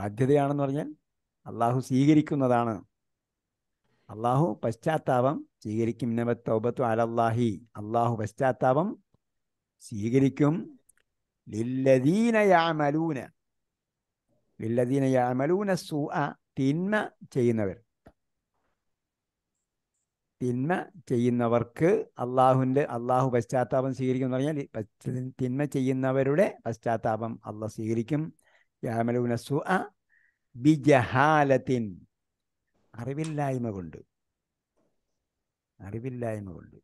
S1: ബാധ്യതയാണെന്ന് പറഞ്ഞാൽ അള്ളാഹു സ്വീകരിക്കുന്നതാണ് അള്ളാഹു പശ്ചാത്താപം സ്വീകരിക്കും അലല്ലാഹി അള്ളാഹു പശ്ചാത്താപം സ്വീകരിക്കും ലില്ലദീന യാമലൂന ലില്ലദീന തിന്മ ചെയ്യുന്നവർ തിന്മ ചെയ്യുന്നവർക്ക് അള്ളാഹുവിൻ്റെ അള്ളാഹു പശ്ചാത്താപം സ്വീകരിക്കും എന്ന് പറഞ്ഞാൽ തിന്മ ചെയ്യുന്നവരുടെ പശ്ചാത്താപം അള്ളാഹ് സ്വീകരിക്കും യാമലൂന സു ബിജഹാലത്തിൻ അറിവില്ലായ്മ കൊണ്ട് അറിവില്ലായ്മ കൊണ്ട്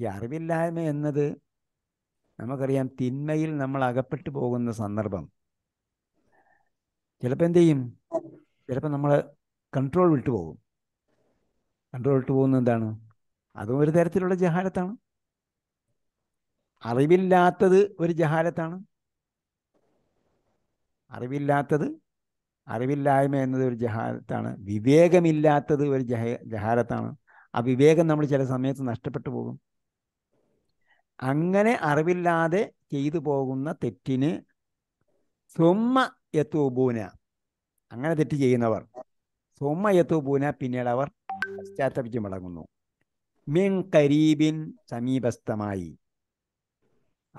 S1: ഈ അറിവില്ലായ്മ എന്നത് നമുക്കറിയാം തിന്മയിൽ നമ്മൾ അകപ്പെട്ടു പോകുന്ന സന്ദർഭം ചിലപ്പോൾ എന്ത് ചെയ്യും ചിലപ്പോൾ നമ്മൾ കൺട്രോൾ വിട്ടു പോകും കൺട്രോൾ വിട്ടു പോകുന്ന എന്താണ് അതും ഒരു തരത്തിലുള്ള ജഹാലത്താണ് അറിവില്ലാത്തത് ഒരു ജഹാലത്താണ് അറിവില്ലാത്തത് അറിവില്ലായ്മ എന്നത് ഒരു ജഹാരത്താണ് വിവേകമില്ലാത്തത് ഒരു ജഹ ജഹാരത്താണ് ആ വിവേകം നമ്മൾ ചില സമയത്ത് നഷ്ടപ്പെട്ടു പോകും അങ്ങനെ അറിവില്ലാതെ ചെയ്തു പോകുന്ന തെറ്റിന് സ്വമ്മ യത്തുപൂന അങ്ങനെ തെറ്റ് ചെയ്യുന്നവർ സ്വമ്മ യത്തുപൂന പിന്നീട് അവർ പശ്ചാത്തപിച്ച് മടങ്ങുന്നു മിൻ കരീബിൻ സമീപസ്ഥമായി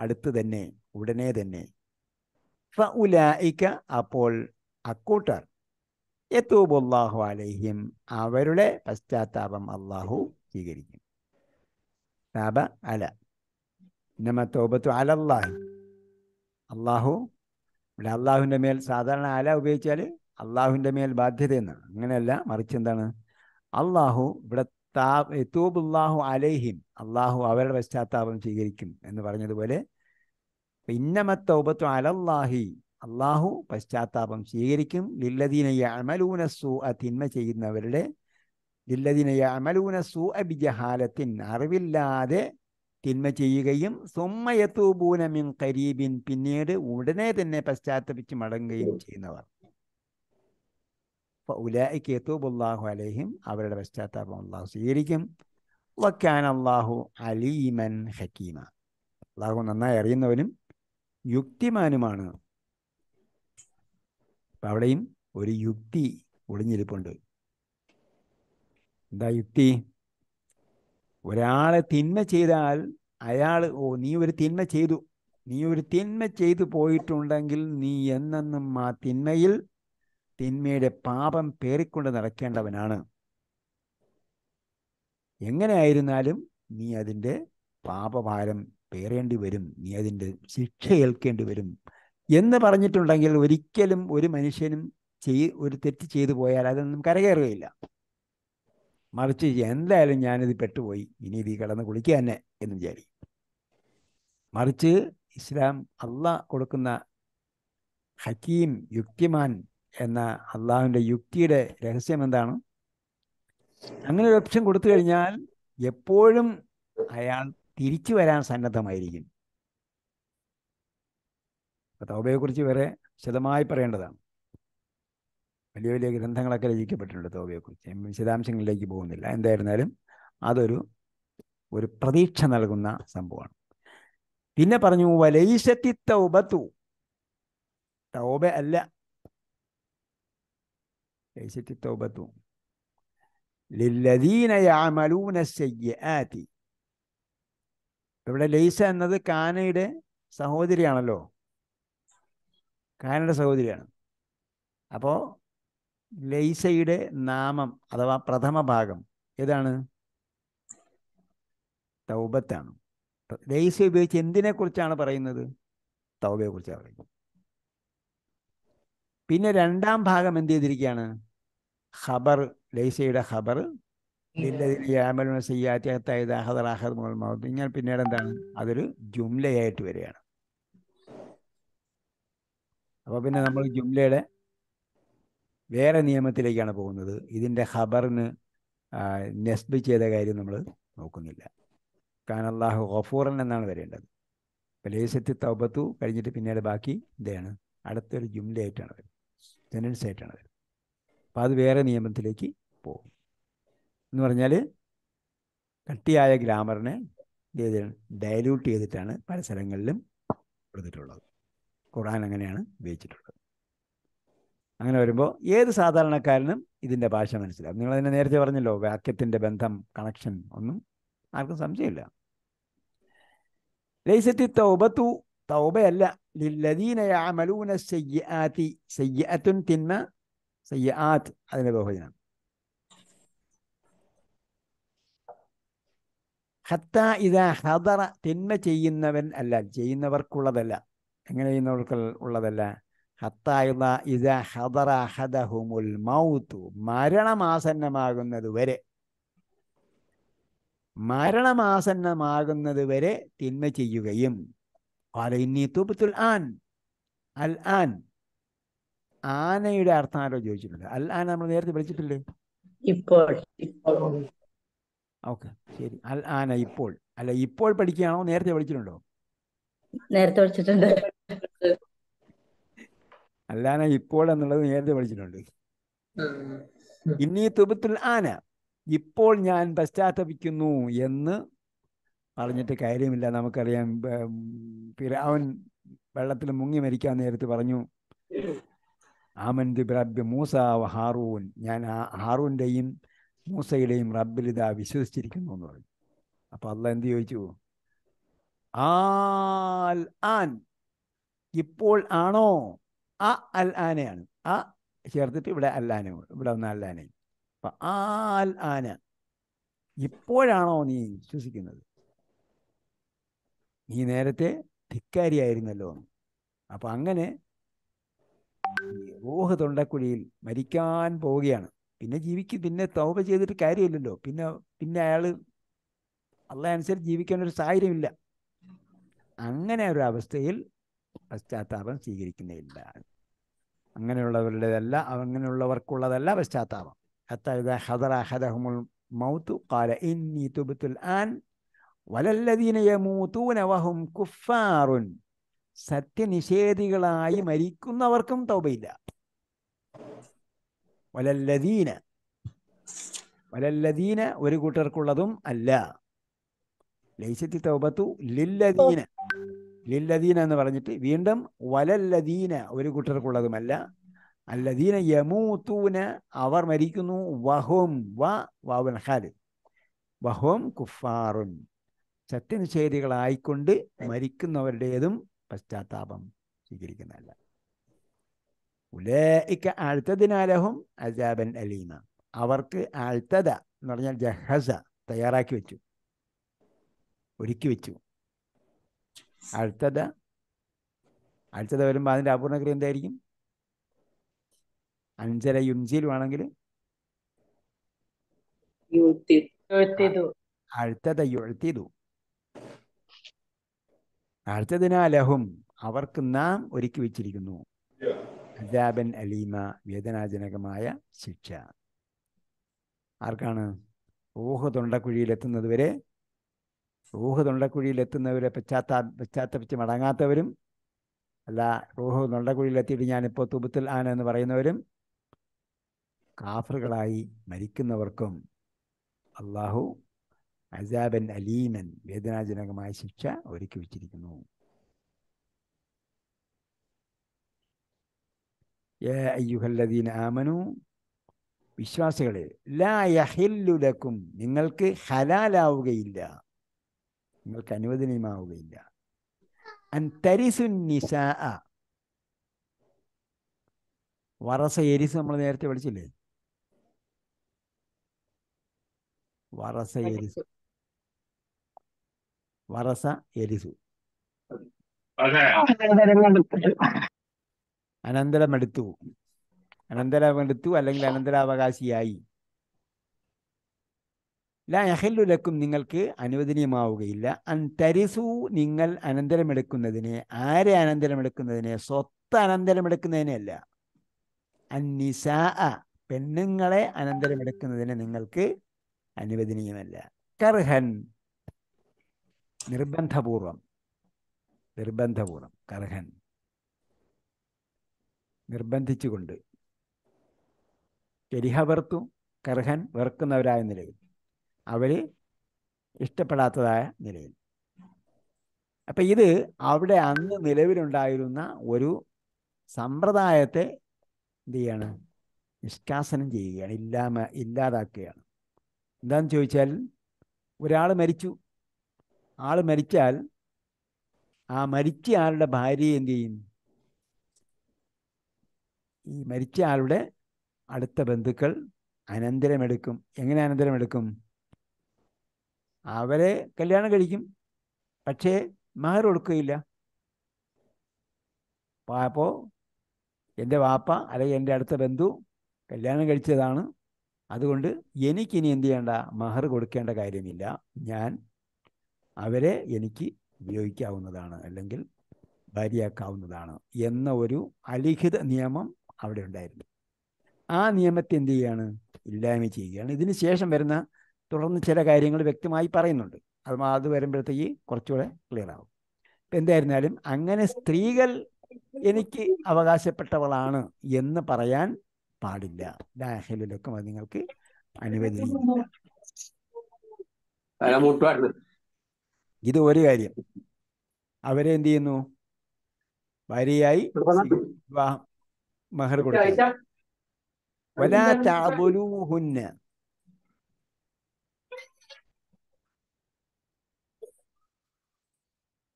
S1: അടുത്ത് തന്നെ ഉടനെ തന്നെ ഉലായിക്ക അപ്പോൾ അക്കൂട്ടർ യത്തൂബുല്ലാഹു അലൈഹിം അവരുടെ പശ്ചാത്താപം അള്ളാഹു സ്വീകരിക്കും താപ അല നമ്മ തോബത്തു അലല്ലാഹി അള്ളാഹു ഇവിടെ അള്ളാഹുവിൻ്റെ മേൽ സാധാരണ അല ഉപയോഗിച്ചാൽ അള്ളാഹുവിൻ്റെ മേൽ ബാധ്യത എന്നാണ് അങ്ങനെയല്ല മറിച്ച് എന്താണ് അള്ളാഹു ഇവിടെ താ തൂബുല്ലാഹു അലൈഹിം അള്ളാഹു അവരുടെ പശ്ചാത്താപം സ്വീകരിക്കും എന്ന് പറഞ്ഞതുപോലെ ഇന്നമത്തോബത്തു അലല്ലാഹി അള്ളാഹു പശ്ചാത്താപം സ്വീകരിക്കും ലില്ലദീനയ അമലൂനസു അ തിന്മ ചെയ്യുന്നവരുടെ ലില്ലദീനയ അമലൂനസു അബിജഹാലത്തിൻ അറിവില്ലാതെ തിന്മ ചെയ്യുകയും സുമ്മയത്തൂബൂനമിൻ കരീബിൻ പിന്നീട് ഉടനെ തന്നെ പശ്ചാത്തപിച്ച് മടങ്ങുകയും ചെയ്യുന്നവർ ഉലായിക്ക് അലഹിം അവരുടെ പശ്ചാത്താപം അള്ളാഹു സ്വീകരിക്കും വക്കാൻ അള്ളാഹു അലീമൻ ഹക്കീമ അള്ളാഹു നന്നായി അറിയുന്നവനും യുക്തിമാനുമാണ് അപ്പം അവിടെയും ഒരു യുക്തി ഒളിഞ്ഞിരിപ്പുണ്ട് എന്താ യുക്തി ഒരാളെ തിന്മ ചെയ്താൽ അയാൾ ഓ നീ ഒരു തിന്മ ചെയ്തു നീ ഒരു തിന്മ ചെയ്തു പോയിട്ടുണ്ടെങ്കിൽ നീ എന്നെന്നും ആ തിന്മയിൽ തിന്മയുടെ പാപം പേറിക്കൊണ്ട് നടക്കേണ്ടവനാണ് എങ്ങനെയായിരുന്നാലും നീ അതിൻ്റെ പാപഭാരം പേറേണ്ടി വരും നീ അതിൻ്റെ ശിക്ഷ ഏൽക്കേണ്ടി വരും എന്ന് പറഞ്ഞിട്ടുണ്ടെങ്കിൽ ഒരിക്കലും ഒരു മനുഷ്യനും ചെയ് ഒരു തെറ്റ് ചെയ്തു പോയാൽ അതൊന്നും കരകയറുകയില്ല മറിച്ച് എന്തായാലും ഞാനിത് പെട്ടുപോയി ഇനി ഇത് കിടന്ന് കുളിക്കുക തന്നെ എന്ന് വിചാരിക്കും മറിച്ച് ഇസ്ലാം അള്ളാ കൊടുക്കുന്ന ഹക്കീം യുക്തിമാൻ എന്ന അള്ളാഹുവിൻ്റെ യുക്തിയുടെ രഹസ്യം എന്താണ് അങ്ങനെ ഒരു ഓപ്ഷൻ കൊടുത്തു കഴിഞ്ഞാൽ എപ്പോഴും അയാൾ തിരിച്ചു വരാൻ സന്നദ്ധമായിരിക്കും തൗബയെക്കുറിച്ച് വേറെ വിശദമായി പറയേണ്ടതാണ് വലിയ വലിയ ഗ്രന്ഥങ്ങളൊക്കെ രചിക്കപ്പെട്ടിട്ടുണ്ട് തൗബയെക്കുറിച്ച് വിശദാംശങ്ങളിലേക്ക് പോകുന്നില്ല എന്തായിരുന്നാലും അതൊരു ഒരു പ്രതീക്ഷ നൽകുന്ന സംഭവമാണ് പിന്നെ പറഞ്ഞു വലൈശത്തി തൗബത്തു തൗബ അല്ല ലൈസത്തി തൗബത്തു ലില്ലദീന ഇവിടെ ലൈസ എന്നത് കാനയുടെ സഹോദരിയാണല്ലോ കാനഡ സഹോദരിയാണ് അപ്പോൾ ലൈസയുടെ നാമം അഥവാ പ്രഥമ ഭാഗം ഏതാണ് തൗബത്താണ് ലൈസ ഉപയോഗിച്ച് എന്തിനെക്കുറിച്ചാണ് പറയുന്നത് തൗബയെക്കുറിച്ചാണ് പറയുന്നത് പിന്നെ രണ്ടാം ഭാഗം എന്ത് ചെയ്തിരിക്കുകയാണ് ഖബർ ലൈസയുടെ ഖബർ ഇങ്ങനെ പിന്നീട് എന്താണ് അതൊരു ജുംലയായിട്ട് വരികയാണ് അപ്പോൾ പിന്നെ നമ്മൾ ജുംലയുടെ വേറെ നിയമത്തിലേക്കാണ് പോകുന്നത് ഇതിൻ്റെ ഖബറിന് നെസ്ബ് ചെയ്ത കാര്യം നമ്മൾ നോക്കുന്നില്ല കാരണം അള്ളാഹു ഗഫൂറൻ എന്നാണ് വരേണ്ടത് ലേസത്തി തൗബത്തു കഴിഞ്ഞിട്ട് പിന്നീട് ബാക്കി ഇതാണ് അടുത്തൊരു ജുംലയായിട്ടാണ് വരുന്നത് സെൻറ്റൻസ് ആയിട്ടാണ് വരുന്നത് അപ്പോൾ അത് വേറെ നിയമത്തിലേക്ക് പോകും എന്ന് പറഞ്ഞാൽ കട്ടിയായ ഗ്രാമറിനെ ഡയലൂട്ട് ചെയ്തിട്ടാണ് പല സ്ഥലങ്ങളിലും കൊടുത്തിട്ടുള്ളത് ഖുർആൻ അങ്ങനെയാണ് ഉപയോഗിച്ചിട്ടുള്ളത് അങ്ങനെ വരുമ്പോൾ ഏത് സാധാരണക്കാരനും ഇതിൻ്റെ ഭാഷ മനസ്സിലാവും നിങ്ങൾ അതിനെ നേരത്തെ പറഞ്ഞല്ലോ വാക്യത്തിൻ്റെ ബന്ധം കണക്ഷൻ ഒന്നും ആർക്കും സംശയമില്ല ലൈസത്തി തൗബത്തു തൗബയല്ല ലില്ലദീന സയ്യാത്തി സയ്യാത്തുൻ തിന്മ സയ്യാത്ത് അതിൻ്റെ ബഹുജനം ഹത്ത ഇതാ ഹദറ തിന്മ ചെയ്യുന്നവൻ അല്ല ചെയ്യുന്നവർക്കുള്ളതല്ല അങ്ങനെ ചെയ്യുന്നവർക്ക് ഉള്ളതല്ല ഇത ഹദറ മൗത്തു മരണമാസന്നമാകുന്നത് വരെ മരണമാസന്നമാകുന്നത് വരെ തിന്മ ചെയ്യുകയും തൂബത്തുൽ ആൻ അൽ ആൻ ആനയുടെ അർത്ഥം ആരോ ചോദിച്ചിട്ടുണ്ട് അൽ ആന നമ്മൾ നേരത്തെ വിളിച്ചിട്ടില്ലേ ഇപ്പോൾ ഓക്കെ ശരി അൽ ആന ഇപ്പോൾ അല്ല ഇപ്പോൾ പഠിക്കുകയാണോ നേരത്തെ വിളിച്ചിട്ടുണ്ടോ നേരത്തെ വിളിച്ചിട്ടുണ്ട് അല്ലാന ഇപ്പോൾ എന്നുള്ളത് നേരത്തെ പഠിച്ചിട്ടുണ്ട് ഇനി തുബത്തുൽ ആന ഇപ്പോൾ ഞാൻ പശ്ചാത്തപിക്കുന്നു എന്ന് പറഞ്ഞിട്ട് കാര്യമില്ല നമുക്കറിയാം അവൻ വെള്ളത്തിൽ മുങ്ങി മരിക്കാൻ നേരത്ത് പറഞ്ഞു ആമന്തി റബ്ബ് മൂസ ഹാറൂൻ ഞാൻ ആ ഹാറൂൻ്റെയും മൂസയുടെയും റബ്ബിൽ ഇതാ വിശ്വസിച്ചിരിക്കുന്നു എന്ന് പറഞ്ഞു അപ്പൊ അല്ല എന്ത് ചോദിച്ചു ആൽ ആൻ ഇപ്പോൾ ആണോ ആ അൽ ആനയാണ് ആ ചേർത്തിട്ട് ഇവിടെ അല്ലാന ഇവിടെ വന്ന അല്ലാനയും അപ്പൊ ആ അൽ ആന ഇപ്പോഴാണോ നീ വിശ്വസിക്കുന്നത് നീ നേരത്തെ ധിക്കാരിയായിരുന്നല്ലോ അപ്പൊ അങ്ങനെ റൂഹ് തൊണ്ടക്കുഴിയിൽ മരിക്കാൻ പോവുകയാണ് പിന്നെ ജീവിക്കും പിന്നെ തൗപ ചെയ്തിട്ട് കാര്യമില്ലല്ലോ പിന്നെ പിന്നെ അയാൾ അള്ള അനുസരിച്ച് ജീവിക്കാൻ ഒരു സാഹചര്യമില്ല അങ്ങനെ ഒരു അവസ്ഥയിൽ പശ്ചാത്താപം സ്വീകരിക്കുന്നില്ല അങ്ങനെയുള്ളവരുടേതല്ല അങ്ങനെയുള്ളവർക്കുള്ളതല്ല പശ്ചാത്താപം ഇന്നി ആൻ വഹും സത്യനിഷേധികളായി മരിക്കുന്നവർക്കും തൗബയില്ല വലല്ലദീന വലല്ലദീന ഒരു കൂട്ടർക്കുള്ളതും അല്ല ലൈസത്തി തൗബത്തു ലില്ലദീന ലില്ലദീന എന്ന് പറഞ്ഞിട്ട് വീണ്ടും വലല്ലദീന ഒരു കൂട്ടർക്കുള്ളതുമല്ല അല്ലദീന യമൂത്തൂന അവർ മരിക്കുന്നു വഹും വ വാവുൻ ഹാല് വഹും കുഫാറുൻ സത്യനിഷേധികളായിക്കൊണ്ട് മരിക്കുന്നവരുടേതും പശ്ചാത്താപം സ്വീകരിക്കുന്നതല്ല ഉലേക്ക ആഴ്ത്തതിനാലഹും അജാബൻ അലീമ അവർക്ക് ആഴ്ത്തത എന്ന് പറഞ്ഞാൽ ജഹസ തയ്യാറാക്കി വെച്ചു ഒരുക്കി വെച്ചു അടുത്തത് അടുത്തത് വരുമ്പോൾ അതിൻ്റെ അപൂർണക്രിയ എന്തായിരിക്കും അഞ്ചര യുഞ്ചിയിലുമാണെങ്കിൽ അടുത്തത് അടുത്തതിനാ ലഹും അവർക്ക് നാം ഒരുക്കി വെച്ചിരിക്കുന്നു അജാബൻ അലീമ വേദനാജനകമായ ശിക്ഷ ആർക്കാണ് ഊഹ തൊണ്ടക്കുഴിയിലെത്തുന്നത് വരെ റൂഹ് തൊണ്ടക്കുഴിയിലെത്തുന്നവരെ പശ്ചാത്താ പശ്ചാത്തപിച്ച് മടങ്ങാത്തവരും അല്ല റൂഹ് തൊണ്ടക്കുഴിയിലെത്തിയിട്ട് ഞാനിപ്പോൾ തുബത്തിൽ ആന എന്ന് പറയുന്നവരും കാഫറുകളായി മരിക്കുന്നവർക്കും അള്ളാഹു അസാബൻ അലീമൻ വേദനാജനകമായ ശിക്ഷ ഒരുക്കി വച്ചിരിക്കുന്നു ആമനു വിശ്വാസികളെ ലാ യഹില്ലുലക്കും നിങ്ങൾക്ക് ഹലാലാവുകയില്ല നിങ്ങൾക്ക് അനുവദനീയമാവുകയില്ല അന്തരിസുന്നിസ വറസ എരിസ് നമ്മൾ നേരത്തെ പഠിച്ചില്ലേ വറസ എരിസു വറസ എരിസു അനന്തരമെടുത്തു അനന്തരമെടുത്തു അല്ലെങ്കിൽ അനന്തരാവകാശിയായി ലാ ലക്കും നിങ്ങൾക്ക് അനുവദനീയമാവുകയില്ല അൻ തരിസു നിങ്ങൾ അനന്തരമെടുക്കുന്നതിനെ ആരെ അനന്തരമെടുക്കുന്നതിനെ സ്വത്ത് അനന്തരമെടുക്കുന്നതിനെയല്ല അന്നിസാ പെണ്ണുങ്ങളെ അനന്തരമെടുക്കുന്നതിന് നിങ്ങൾക്ക് അനുവദനീയമല്ല കർഹൻ നിർബന്ധപൂർവം നിർബന്ധപൂർവം കർഹൻ നിർബന്ധിച്ചുകൊണ്ട് കരിഹ കർഹൻ വെറുക്കുന്നവരായ നിലയിൽ അവർ ഇഷ്ടപ്പെടാത്തതായ നിലയിൽ അപ്പം ഇത് അവിടെ അന്ന് നിലവിലുണ്ടായിരുന്ന ഒരു സമ്പ്രദായത്തെ എന്ത് ചെയ്യാണ് നിഷ്കാസനം ചെയ്യുകയാണ് ഇല്ലാമ ഇല്ലാതാക്കുകയാണ് എന്താണെന്ന് ചോദിച്ചാൽ ഒരാൾ മരിച്ചു ആൾ മരിച്ചാൽ ആ മരിച്ച ആളുടെ ഭാര്യയെ എന്ത് ചെയ്യും ഈ മരിച്ച ആളുടെ അടുത്ത ബന്ധുക്കൾ അനന്തരമെടുക്കും എങ്ങനെ അനന്തരമെടുക്കും അവരെ കല്യാണം കഴിക്കും പക്ഷേ മഹർ കൊടുക്കുകയില്ല അപ്പോൾ എൻ്റെ വാപ്പ അല്ലെങ്കിൽ എൻ്റെ അടുത്ത ബന്ധു കല്യാണം കഴിച്ചതാണ് അതുകൊണ്ട് എനിക്കിനി എന്ത് ചെയ്യേണ്ട മഹർ കൊടുക്കേണ്ട കാര്യമില്ല ഞാൻ അവരെ എനിക്ക് ഉപയോഗിക്കാവുന്നതാണ് അല്ലെങ്കിൽ ഭാര്യയാക്കാവുന്നതാണ് എന്ന ഒരു അലിഖിത നിയമം അവിടെ ഉണ്ടായിരുന്നു ആ നിയമത്തെ എന്ത് ചെയ്യുകയാണ് ഇല്ലായ്മ ചെയ്യുകയാണ് ഇതിന് ശേഷം വരുന്ന തുടർന്ന് ചില കാര്യങ്ങൾ വ്യക്തമായി പറയുന്നുണ്ട് അത് അത് വരുമ്പോഴത്തേക്ക് കുറച്ചുകൂടെ ക്ലിയർ ആവും ഇപ്പം എന്തായിരുന്നാലും അങ്ങനെ സ്ത്രീകൾ എനിക്ക് അവകാശപ്പെട്ടവളാണ് എന്ന് പറയാൻ പാടില്ല ദാഹലിലൊക്കെ അത് നിങ്ങൾക്ക് അനുവദിക്കും ഇത് ഒരു കാര്യം അവരെ എന്ത് ചെയ്യുന്നു ഭാര്യയായി വിവാഹം മഹർ കൊടുക്കുന്നു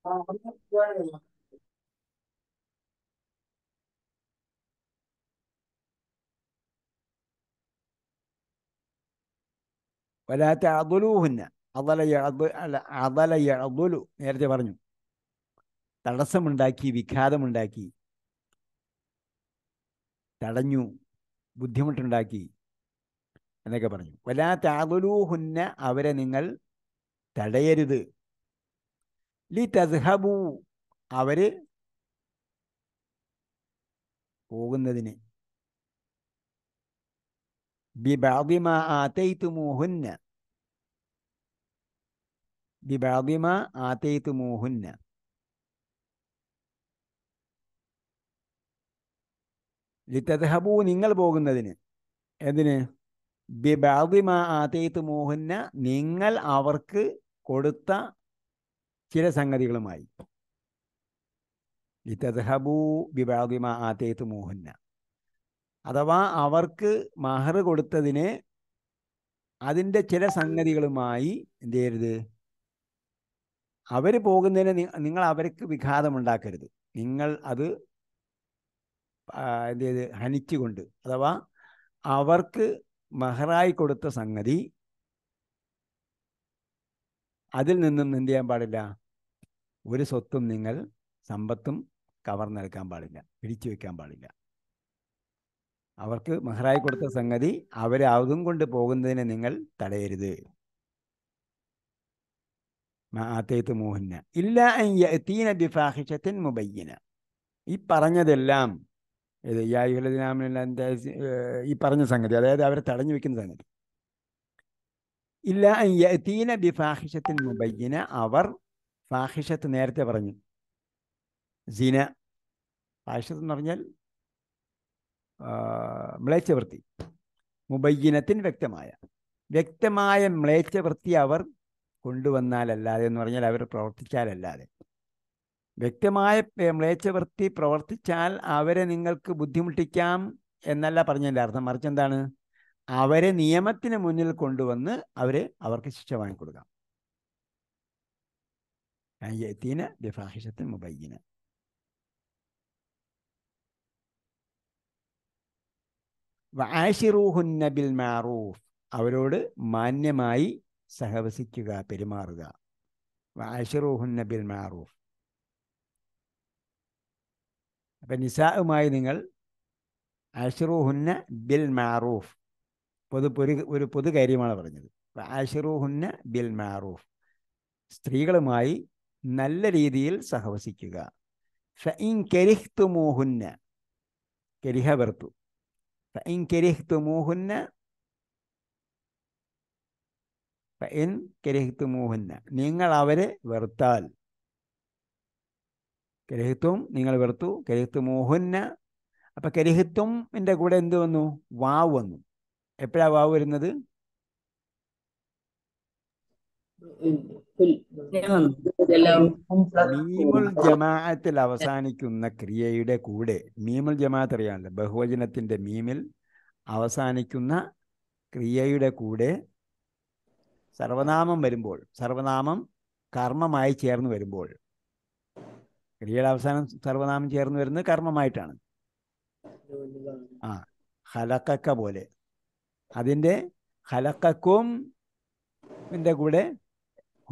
S1: تعضلوهن عضل يعضل عضل يعضل നേരത്തെ പറഞ്ഞു തടസ്സമുണ്ടാക്കി വിഖ്യാതമുണ്ടാക്കി തടഞ്ഞു ബുദ്ധിമുട്ടുണ്ടാക്കി എന്നൊക്കെ പറഞ്ഞു വലാ താതുലൂഹുന്ന അവരെ നിങ്ങൾ തടയരുത് ലി തസ്ഹബു അവര് പോകുന്നതിന് ബിബാദിമ നിങ്ങൾ പോകുന്നതിന് എന്തിന് ബിബാദിമ മോഹന്ന നിങ്ങൾ അവർക്ക് കൊടുത്ത ചില സംഗതികളുമായി മോഹന്ന അഥവാ അവർക്ക് മഹർ കൊടുത്തതിന് അതിൻ്റെ ചില സംഗതികളുമായി എന്ത് ചെയ്യരുത് അവർ പോകുന്നതിന് നിങ്ങൾ അവർക്ക് വിഘാതമുണ്ടാക്കരുത് നിങ്ങൾ അത് എന്ത് ചെയ്ത് ഹനിച്ചുകൊണ്ട് അഥവാ അവർക്ക് മഹറായി കൊടുത്ത സംഗതി അതിൽ നിന്നും എന്ത് ചെയ്യാൻ പാടില്ല ഒരു സ്വത്തും നിങ്ങൾ സമ്പത്തും കവർന്നെടുക്കാൻ പാടില്ല പിടിച്ചു വെക്കാൻ പാടില്ല അവർക്ക് മെഹറായി കൊടുത്ത സംഗതി അവരെ അവതും കൊണ്ട് പോകുന്നതിനെ നിങ്ങൾ തടയരുത് ആത്തേത്ത് മോഹന ഇല്ല ബിഫാഹിഷത്തിൻ മുബയ്യന ഈ പറഞ്ഞതെല്ലാം ഇത് യാഹുലദിനാമിനെല്ലാം ഈ പറഞ്ഞ സംഗതി അതായത് അവരെ തടഞ്ഞു വെക്കുന്ന സംഗതി ഇല്ല തീന ബിഫാഹിഷത്തിൻ മുബയ്യന അവർ ഫാഹിഷത്ത് നേരത്തെ പറഞ്ഞു ജീന ഫാഹിഷത്ത് എന്ന് പറഞ്ഞാൽ മ്ലേച്ഛവൃത്തി മുബൈനത്തിന് വ്യക്തമായ വ്യക്തമായ മ്ലേച്ഛവൃത്തി അവർ കൊണ്ടുവന്നാലല്ലാതെ എന്ന് പറഞ്ഞാൽ അവർ പ്രവർത്തിച്ചാലല്ലാതെ വ്യക്തമായ മ്ലേച്ഛവൃത്തി പ്രവർത്തിച്ചാൽ അവരെ നിങ്ങൾക്ക് ബുദ്ധിമുട്ടിക്കാം എന്നല്ല പറഞ്ഞതിൻ്റെ അർത്ഥം മറിച്ച് എന്താണ് അവരെ നിയമത്തിന് മുന്നിൽ കൊണ്ടുവന്ന് അവരെ അവർക്ക് ശിക്ഷ വാങ്ങിക്കൊടുക്കാം أن يأتينا بفاحشة مبينة വാശിറൂഹുന്ന ബിൽ മാറൂഫ് അവരോട് മാന്യമായി സഹവസിക്കുക പെരുമാറുക വാശിറൂഹുന്ന ബിൽ മാറൂഫ് അപ്പം നിസാവുമായി നിങ്ങൾ ആഷിറൂഹുന്ന ബിൽ മാറൂഫ് പൊതു ഒരു ഒരു പൊതു കാര്യമാണ് പറഞ്ഞത് ആഷിറൂഹുന്ന ബിൽ മാറൂഫ് സ്ത്രീകളുമായി നല്ല രീതിയിൽ സഹവസിക്കുക ഫഇൻ കരിഹ വെറുത്തു ഫഇൻ നിങ്ങൾ അവരെ വെറുത്താൽ കരിഹിത്വം നിങ്ങൾ വെറുത്തു കരിഹിത്വമോഹുന്ന അപ്പൊ കരിഹിത്വം എൻ്റെ കൂടെ എന്ത് വന്നു വാവ് വന്നു എപ്പോഴാ വാവ് വരുന്നത് ജമാഅത്തിൽ അവസാനിക്കുന്ന ക്രിയയുടെ കൂടെ മീമുൽ ജമാഅത്ത് അറിയാമല്ലോ ബഹുവചനത്തിന്റെ മീമിൽ അവസാനിക്കുന്ന ക്രിയയുടെ കൂടെ സർവനാമം വരുമ്പോൾ സർവനാമം കർമ്മമായി ചേർന്ന് വരുമ്പോൾ ക്രിയയുടെ അവസാനം സർവനാമം ചേർന്ന് വരുന്നത് കർമ്മമായിട്ടാണ് ആ ഹലക്കക്ക പോലെ അതിൻ്റെ ഹലക്കക്കും കൂടെ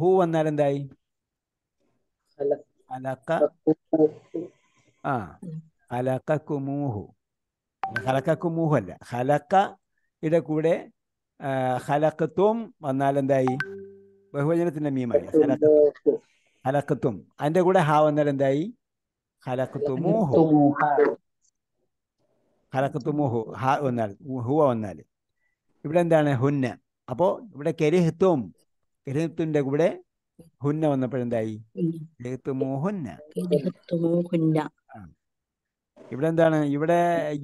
S1: ഹു വന്നാൽ എന്തായി അലക്ക ആ അല്ല ഹലക്ക കൂടെ ഹലക്കത്വം വന്നാൽ എന്തായി ബഹുവചനത്തിന്റെ മീമായി ഹലക്കത്വം അതിന്റെ കൂടെ ഹ വന്നാൽ എന്തായി ഹലക്കത്തുമൂഹു ഹലക്കത്തുമൂഹു ഹ വന്നാൽ ഹുവ വന്നാൽ ഇവിടെ എന്താണ് ഹുന്ന അപ്പോൾ ഇവിടെ കരിഹത്വം ഗ്രഹത്തിന്റെ കൂടെ ഹുന്ന വന്നപ്പോഴെന്തായി ഗ്രഹത്തുമോഹുന്ന ഇവിടെ എന്താണ് ഇവിടെ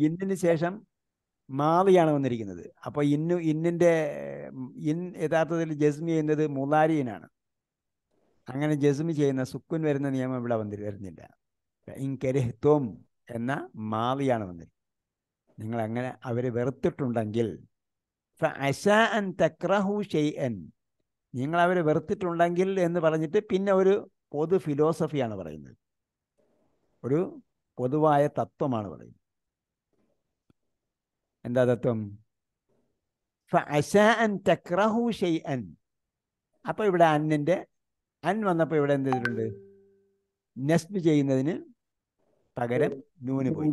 S1: ഇന്നിന് ശേഷം മാളിയാണ് വന്നിരിക്കുന്നത് അപ്പോൾ ഇന്നു ഇന്നിന്റെ ഇൻ യഥാർത്ഥത്തിൽ ജസ്മി ചെയ്യുന്നത് മുലാരിയനാണ് അങ്ങനെ ജസ്മി ചെയ്യുന്ന സുക്കുൻ വരുന്ന നിയമം ഇവിടെ വന്നി വരുന്നില്ല ഇൻകെരഹത്വം എന്ന മാളിയാണ് വന്നിരിക്കുന്നത് നിങ്ങൾ അങ്ങനെ അവരെ വെറുത്തിട്ടുണ്ടെങ്കിൽ അൻ തക്രഹു നിങ്ങൾ അവരെ വെറുത്തിട്ടുണ്ടെങ്കിൽ എന്ന് പറഞ്ഞിട്ട് പിന്നെ ഒരു പൊതു ഫിലോസഫിയാണ് പറയുന്നത് ഒരു പൊതുവായ തത്വമാണ് പറയുന്നത് എന്താ തത്വം തക്രഹു അപ്പോൾ ഇവിടെ അന്നിന്റെ അൻ വന്നപ്പോൾ ഇവിടെ എന്ത് ചെയ്തിട്ടുണ്ട് നെസ്ബ് ചെയ്യുന്നതിന് പകരം നൂന് പോയി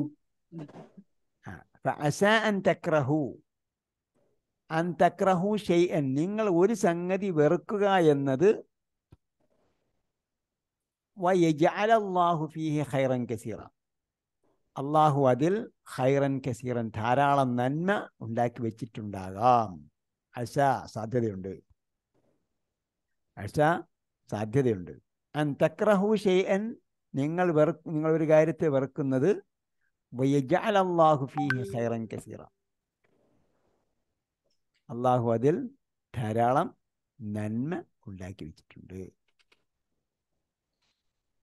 S1: അന്തക്രഹു ഷെയ്യൻ നിങ്ങൾ ഒരു സംഗതി വെറുക്കുക എന്നത് ഹൈറൻ കസീറ അള്ളാഹു അതിൽ ഹൈറൻ കസീറൻ ധാരാളം നന്മ ഉണ്ടാക്കി വെച്ചിട്ടുണ്ടാകാം അഷ സാധ്യതയുണ്ട് അഷ സാധ്യതയുണ്ട് അൻ തക്രഹു ഷെയ്യൻ നിങ്ങൾ വെറു നിങ്ങൾ ഒരു കാര്യത്തെ വെറുക്കുന്നത് വയ്യാൽ അള്ളാഹു ഫീഹി ഹൈറൻ കസീറ അള്ളാഹു അതിൽ ധാരാളം നന്മ ഉണ്ടാക്കി വെച്ചിട്ടുണ്ട്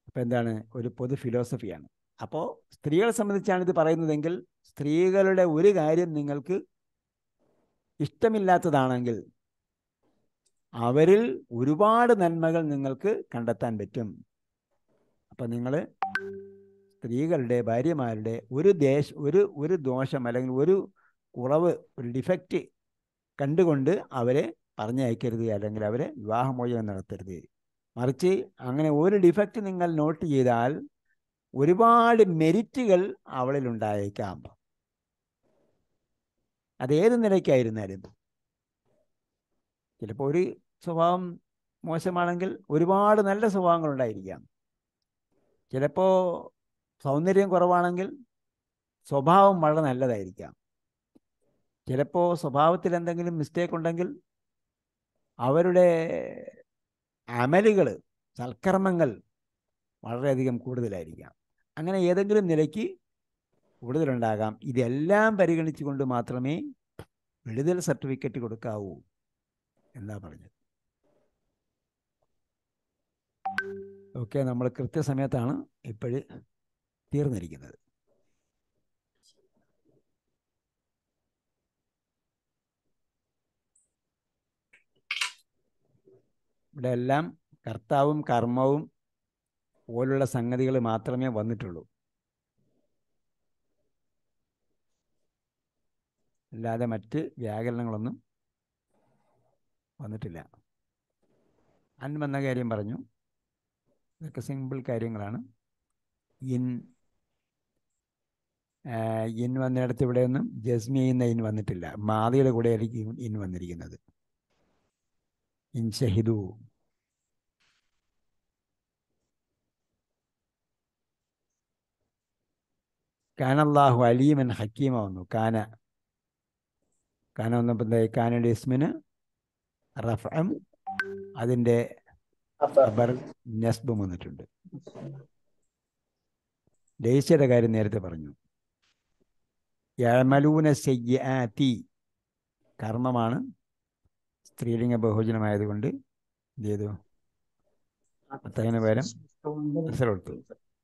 S1: അപ്പൊ എന്താണ് ഒരു പൊതു ഫിലോസഫിയാണ് അപ്പോൾ സ്ത്രീകളെ സംബന്ധിച്ചാണ് ഇത് പറയുന്നതെങ്കിൽ സ്ത്രീകളുടെ ഒരു കാര്യം നിങ്ങൾക്ക് ഇഷ്ടമില്ലാത്തതാണെങ്കിൽ അവരിൽ ഒരുപാട് നന്മകൾ നിങ്ങൾക്ക് കണ്ടെത്താൻ പറ്റും അപ്പൊ നിങ്ങൾ സ്ത്രീകളുടെ ഭാര്യമാരുടെ ഒരു ദേശ ഒരു ഒരു ദോഷം അല്ലെങ്കിൽ ഒരു കുറവ് ഒരു ഡിഫക്റ്റ് കണ്ടുകൊണ്ട് അവരെ പറഞ്ഞയക്കരുത് അല്ലെങ്കിൽ അവരെ വിവാഹമോചനം നടത്തരുത് മറിച്ച് അങ്ങനെ ഒരു ഡിഫക്റ്റ് നിങ്ങൾ നോട്ട് ചെയ്താൽ ഒരുപാട് മെരിറ്റുകൾ അവളിൽ ഉണ്ടായേക്കാം അത് നിലയ്ക്കായിരുന്നാലും ചിലപ്പോൾ ഒരു സ്വഭാവം മോശമാണെങ്കിൽ ഒരുപാട് നല്ല സ്വഭാവങ്ങൾ ഉണ്ടായിരിക്കാം ചിലപ്പോൾ സൗന്ദര്യം കുറവാണെങ്കിൽ സ്വഭാവം വളരെ നല്ലതായിരിക്കാം ചിലപ്പോൾ സ്വഭാവത്തിൽ എന്തെങ്കിലും മിസ്റ്റേക്ക് ഉണ്ടെങ്കിൽ അവരുടെ അമലുകൾ സൽക്കർമ്മങ്ങൾ വളരെയധികം കൂടുതലായിരിക്കാം അങ്ങനെ ഏതെങ്കിലും നിലയ്ക്ക് കൂടുതലുണ്ടാകാം ഇതെല്ലാം പരിഗണിച്ചുകൊണ്ട് മാത്രമേ വിടുതൽ സർട്ടിഫിക്കറ്റ് കൊടുക്കാവൂ എന്നാ പറഞ്ഞത് ഓക്കെ നമ്മൾ കൃത്യസമയത്താണ് ഇപ്പോഴ് തീർന്നിരിക്കുന്നത് ഇവിടെ എല്ലാം കർത്താവും കർമ്മവും പോലുള്ള സംഗതികൾ മാത്രമേ വന്നിട്ടുള്ളൂ അല്ലാതെ മറ്റ് വ്യാകരണങ്ങളൊന്നും വന്നിട്ടില്ല അന്ന് വന്ന കാര്യം പറഞ്ഞു ഇതൊക്കെ സിമ്പിൾ കാര്യങ്ങളാണ് ഇൻ ഇൻ വന്നിടത്ത് ഇവിടെയൊന്നും ഒന്നും ജസ്മി എന്ന ഇൻ വന്നിട്ടില്ല മാതയുടെ കൂടെ ആയിരിക്കും ഇൻ വന്നിരിക്കുന്നത് ഇൻ ഷഹിദു കാനല്ലാഹു അലീമൻ ഹക്കീമ വന്നു കാന കാന വന്നപ്പോൾ എന്തായി കാനയുടെ ഇസ്മിന് റഫം അതിൻ്റെ നസ്ബും വന്നിട്ടുണ്ട് ലേശയുടെ കാര്യം നേരത്തെ പറഞ്ഞു യമലൂന സെയ്യാത്തി കർമ്മമാണ് സ്ത്രീലിംഗ ബഹുജനമായതുകൊണ്ട് എന്ത് ചെയ്തു പത്തതിന് പകരം കസറ കൊടുത്തു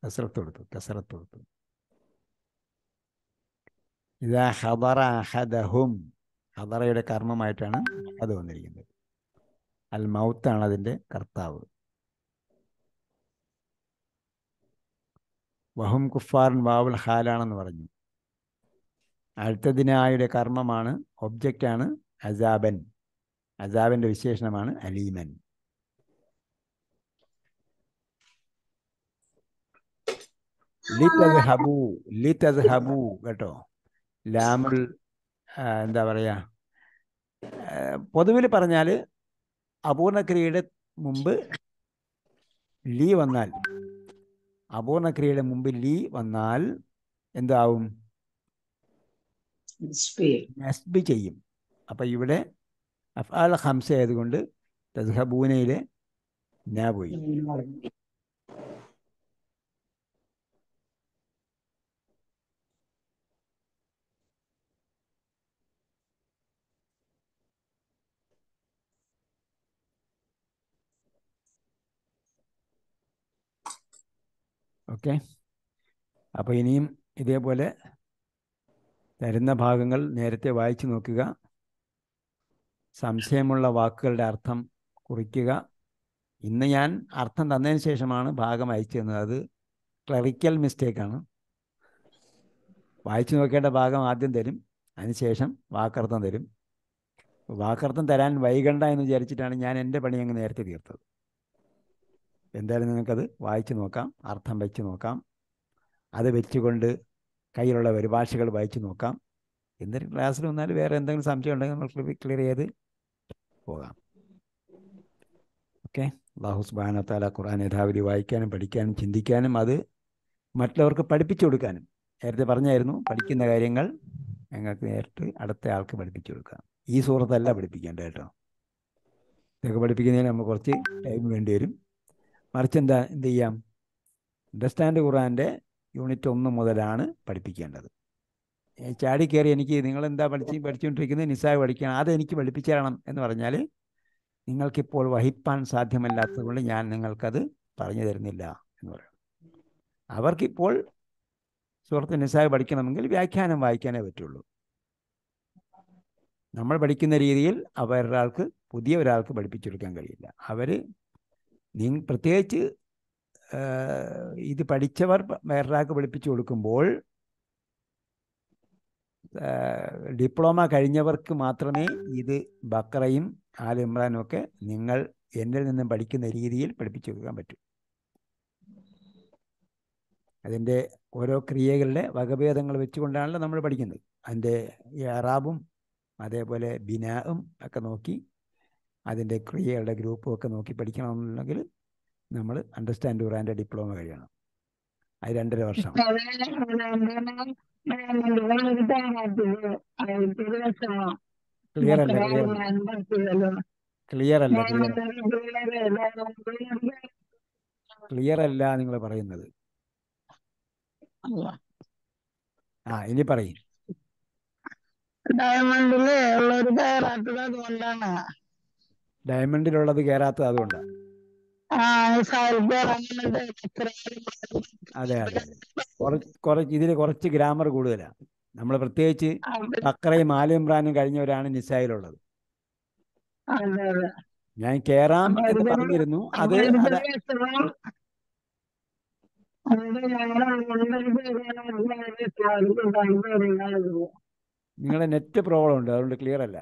S1: കസറത്ത് കൊടുത്തു കസറത്ത് കൊടുത്തു ഇതാ ഹബറ അഹദഹും ഹബറയുടെ കർമ്മമായിട്ടാണ് അത് വന്നിരിക്കുന്നത് അൽ മൗത്താണ് അതിൻ്റെ കർത്താവ് വഹും കുഫാറൻ വാവുൽ ഹാലാണെന്ന് പറഞ്ഞു അടുത്തതിനായുടെ കർമ്മമാണ് ഒബ്ജക്റ്റാണ് അസാബൻ അസാബിൻ്റെ വിശേഷണമാണ് അലീമൻ ലിത്തസ് ഹബു ലിത്തസ് ഹബു കേട്ടോ ലാമുൾ എന്താ പറയാ പൊതുവിൽ പറഞ്ഞാൽ അപൂർണക്രിയയുടെ മുമ്പ് ലീ വന്നാൽ അപൂർണക്രിയയുടെ മുമ്പ് ലീ വന്നാൽ എന്താവും നസ്ബി ചെയ്യും അപ്പം ഇവിടെ അഫാൽ ഹംസ ആയതുകൊണ്ട് തസ്ഹബൂനയിലെ ഞാ പോയി ഓക്കെ അപ്പോൾ ഇനിയും ഇതേപോലെ തരുന്ന ഭാഗങ്ങൾ നേരത്തെ വായിച്ചു നോക്കുക സംശയമുള്ള വാക്കുകളുടെ അർത്ഥം കുറിക്കുക ഇന്ന് ഞാൻ അർത്ഥം തന്നതിന് ശേഷമാണ് ഭാഗം അയച്ചു തന്നത് അത് ക്ലറിക്കൽ മിസ്റ്റേക്കാണ് വായിച്ചു നോക്കേണ്ട ഭാഗം ആദ്യം തരും അതിനുശേഷം വാക്കർത്ഥം തരും വാക്കർത്ഥം തരാൻ വൈകണ്ട എന്ന് വിചാരിച്ചിട്ടാണ് ഞാൻ എൻ്റെ പണി അങ്ങ് നേരത്തെ തീർത്തത് എന്തായാലും നിങ്ങൾക്കത് വായിച്ചു നോക്കാം അർത്ഥം വെച്ച് നോക്കാം അത് വെച്ചുകൊണ്ട് കയ്യിലുള്ള പരിഭാഷകൾ വായിച്ചു നോക്കാം എന്തെങ്കിലും ക്ലാസ്സിൽ വന്നാൽ വേറെ എന്തെങ്കിലും സംശയം ഉണ്ടെങ്കിൽ നമ്മൾ ക്ലിയർ ചെയ്ത് പോകാം ഓക്കെ അള്ളാഹു സുബാന താല ഖുർആൻ യഥാവിധി വായിക്കാനും പഠിക്കാനും ചിന്തിക്കാനും അത് മറ്റുള്ളവർക്ക് പഠിപ്പിച്ചു കൊടുക്കാനും നേരത്തെ പറഞ്ഞായിരുന്നു പഠിക്കുന്ന കാര്യങ്ങൾ ഞങ്ങൾക്ക് നേരിട്ട് അടുത്ത ആൾക്ക് പഠിപ്പിച്ചു കൊടുക്കാം ഈ സുഹൃത്തല്ല പഠിപ്പിക്കേണ്ടത് കേട്ടോ ഇതൊക്കെ പഠിപ്പിക്കുന്നതിന് നമ്മൾ കുറച്ച് ടൈം വേണ്ടി വരും മറിച്ച് എന്താ എന്ത് ചെയ്യാം അണ്ടർസ്റ്റാൻഡ് ഖുറാൻ്റെ യൂണിറ്റ് ഒന്ന് മുതലാണ് പഠിപ്പിക്കേണ്ടത് ചാടി കയറി എനിക്ക് എന്താ പഠിച്ച് പഠിച്ചുകൊണ്ടിരിക്കുന്നത് നിസ്സായ പഠിക്കണം അത് എനിക്ക് പഠിപ്പിച്ചു തരണം എന്ന് പറഞ്ഞാൽ നിങ്ങൾക്കിപ്പോൾ വഹിപ്പാൻ സാധ്യമല്ലാത്തതുകൊണ്ട് ഞാൻ നിങ്ങൾക്കത് പറഞ്ഞു തരുന്നില്ല എന്ന് പറയും അവർക്കിപ്പോൾ സുഹൃത്ത് നിസ്സായ പഠിക്കണമെങ്കിൽ വ്യാഖ്യാനം വായിക്കാനേ പറ്റുള്ളൂ നമ്മൾ പഠിക്കുന്ന രീതിയിൽ അവരൊരാൾക്ക് പുതിയ ഒരാൾക്ക് പഠിപ്പിച്ചെടുക്കാൻ കഴിയില്ല അവർ നി പ്രത്യേകിച്ച് ഇത് പഠിച്ചവർ വേറൊരാൾക്ക് പഠിപ്പിച്ചു കൊടുക്കുമ്പോൾ ഡിപ്ലോമ കഴിഞ്ഞവർക്ക് മാത്രമേ ഇത് ബക്രയും ആൽ ഇമ്രാനും ഒക്കെ നിങ്ങൾ എന്നിൽ നിന്നും പഠിക്കുന്ന രീതിയിൽ പഠിപ്പിച്ചു കൊടുക്കാൻ പറ്റൂ അതിൻ്റെ ഓരോ ക്രിയകളുടെ വകഭേദങ്ങൾ വെച്ചുകൊണ്ടാണല്ലോ നമ്മൾ പഠിക്കുന്നത് അതിൻ്റെ ഇറാബും അതേപോലെ ബിനാവും ഒക്കെ നോക്കി അതിൻ്റെ ക്രിയകളുടെ ഗ്രൂപ്പും ഒക്കെ നോക്കി പഠിക്കണമെന്നുണ്ടെങ്കിൽ നമ്മൾ അണ്ടർസ്റ്റാൻഡ് ഖുറാൻ്റെ ഡിപ്ലോമ കഴിയണം അത് രണ്ടര വർഷം ക്ലിയർ അല്ല ക്ലിയർ അല്ല ക്ലിയർ അല്ല നിങ്ങൾ പറയുന്നത് ആ ഇനി പറയും ഡയമണ്ടില് ഉള്ളത് കയറാത്തത് അതുകൊണ്ടാണ് ഡയമണ്ടിലുള്ളത് കയറാത്തത് അതുകൊണ്ടാണ് അതെ അതെ കുറച്ച് ഇതിൽ കുറച്ച് ഗ്രാമർ കൂടുതലാണ് നമ്മൾ പ്രത്യേകിച്ച് ആലയും പ്രാനും കഴിഞ്ഞവരാണ് നിസായിലുള്ളത് ഞാൻ കേറാം എന്ന് പറഞ്ഞിരുന്നു അത് നിങ്ങളുടെ നെറ്റ് പ്രോബ്ലം ഉണ്ട് അതുകൊണ്ട് ക്ലിയർ അല്ല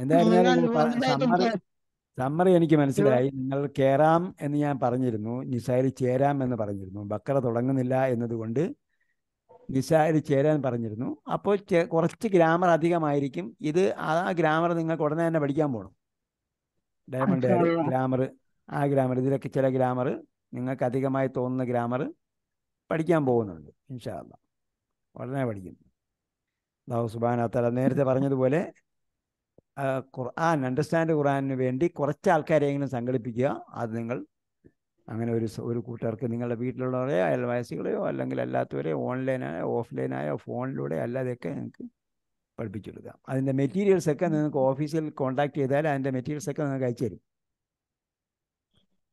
S1: എന്തായാലും സമ്മറി എനിക്ക് മനസ്സിലായി നിങ്ങൾ കേറാം എന്ന് ഞാൻ പറഞ്ഞിരുന്നു നിസാരി ചേരാം എന്ന് പറഞ്ഞിരുന്നു ബക്കറ തുടങ്ങുന്നില്ല എന്നതുകൊണ്ട് നിസാരി ചേരാൻ പറഞ്ഞിരുന്നു അപ്പോൾ കുറച്ച് ഗ്രാമർ അധികമായിരിക്കും ഇത് ആ ഗ്രാമർ നിങ്ങൾക്ക് ഉടനെ തന്നെ പഠിക്കാൻ പോകണം ഡയമണ്ട് ഗ്രാമർ ആ ഗ്രാമർ ഇതിലൊക്കെ ചില ഗ്രാമർ നിങ്ങൾക്ക് അധികമായി തോന്നുന്ന ഗ്രാമർ പഠിക്കാൻ പോകുന്നുണ്ട് ഇൻഷാല്ല ഉടനെ പഠിക്കും അള്ളാഹു സുബാൻ തല നേരത്തെ പറഞ്ഞതുപോലെ ഖുർആൻ അണ്ടർസ്റ്റാൻഡ് ഖുർആാനിന് വേണ്ടി കുറച്ച് ആൾക്കാരെങ്കിലും സംഘടിപ്പിക്കുക അത് നിങ്ങൾ അങ്ങനെ ഒരു ഒരു കൂട്ടർക്ക് നിങ്ങളുടെ വീട്ടിലുള്ളവരെയോ അയൽവാസികളെയോ അല്ലെങ്കിൽ അല്ലാത്തവരെയോ ഓൺലൈനായോ ഓഫ്ലൈനായോ ഫോണിലൂടെ അല്ലാതെയൊക്കെ നിങ്ങൾക്ക് പഠിപ്പിച്ചു കൊടുക്കാം അതിൻ്റെ മെറ്റീരിയൽസൊക്കെ നിങ്ങൾക്ക് ഓഫീസിൽ കോൺടാക്ട് ചെയ്താൽ അതിൻ്റെ മെറ്റീരിയൽസൊക്കെ നിങ്ങൾക്ക് അയച്ചു തരും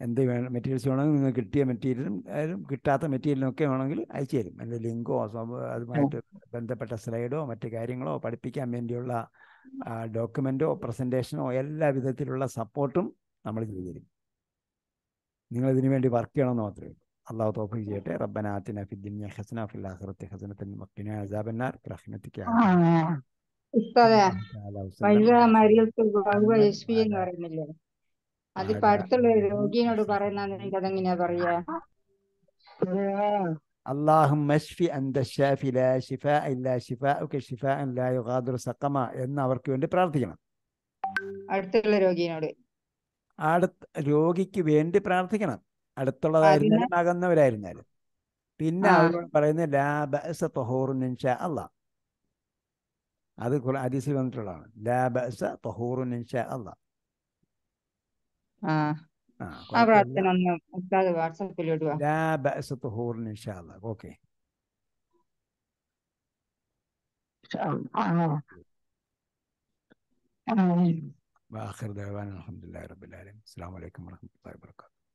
S1: എന്ത് വേണം മെറ്റീരിയൽസ് വേണമെങ്കിൽ നിങ്ങൾക്ക് കിട്ടിയ മെറ്റീരിയലും ആയാലും കിട്ടാത്ത മെറ്റീരിയലും ഒക്കെ വേണമെങ്കിൽ അയച്ചു തരും അതിൻ്റെ ലിങ്കോ അതുമായിട്ട് ബന്ധപ്പെട്ട സ്ലൈഡോ മറ്റു കാര്യങ്ങളോ പഠിപ്പിക്കാൻ വേണ്ടിയുള്ള ഡോക്യുമെൻറ്റോ പ്രസൻറ്റേഷനോ എല്ലാ വിധത്തിലുള്ള സപ്പോർട്ടും നമ്മൾ ചെയ്തു തരും നിങ്ങൾ ഇതിനു വേണ്ടി വർക്ക് ചെയ്യണമെന്ന് മാത്രമേ ഉള്ളൂ അള്ളാഹു തോഫിൽ ചെയ്യട്ടെ റബ്ബനാത്തിന ഫിദ്ദുനിയ ഹസന ഫിൽ ആഖിറത്തി ഹസനത്തൻ വഖിന അസാബന്നാർ റഹ്മത്തിക ഉസ്താദേ വൈദ്യ മരിയത്തിൽ വഹുവ യശ്ഫി എന്ന് പറയുന്നില്ലേ അതിപ്പോ അടുത്തുള്ള രോഗിയോട് പറയുന്ന അതങ്ങനെയാ പറയാ അള്ളാഹും മഷ്ഫി അന്ത ഷാഫി ലാ ഷിഫാ ഇല്ലാ ഷിഫ ഒക്കെ ലാ യുഗാദുർ സക്കമ എന്ന് അവർക്ക് വേണ്ടി പ്രാർത്ഥിക്കണം അടുത്തുള്ള രോഗിയോട് അടുത്ത രോഗിക്ക് വേണ്ടി പ്രാർത്ഥിക്കണം അടുത്തുള്ളതായിരുന്നാലും അകന്നവരായിരുന്നാലും പിന്നെ അവർ പറയുന്ന ലാബസ ഇൻഷാ അള്ളാ അത് ഹദീസിൽ വന്നിട്ടുള്ളതാണ് ലാബസ തൊഹോറുനിൻഷ ആ لا بأس طهور إن شاء الله أوكي إن شاء الله دعوانا الحمد لله رب العالمين السلام عليكم ورحمة الله وبركاته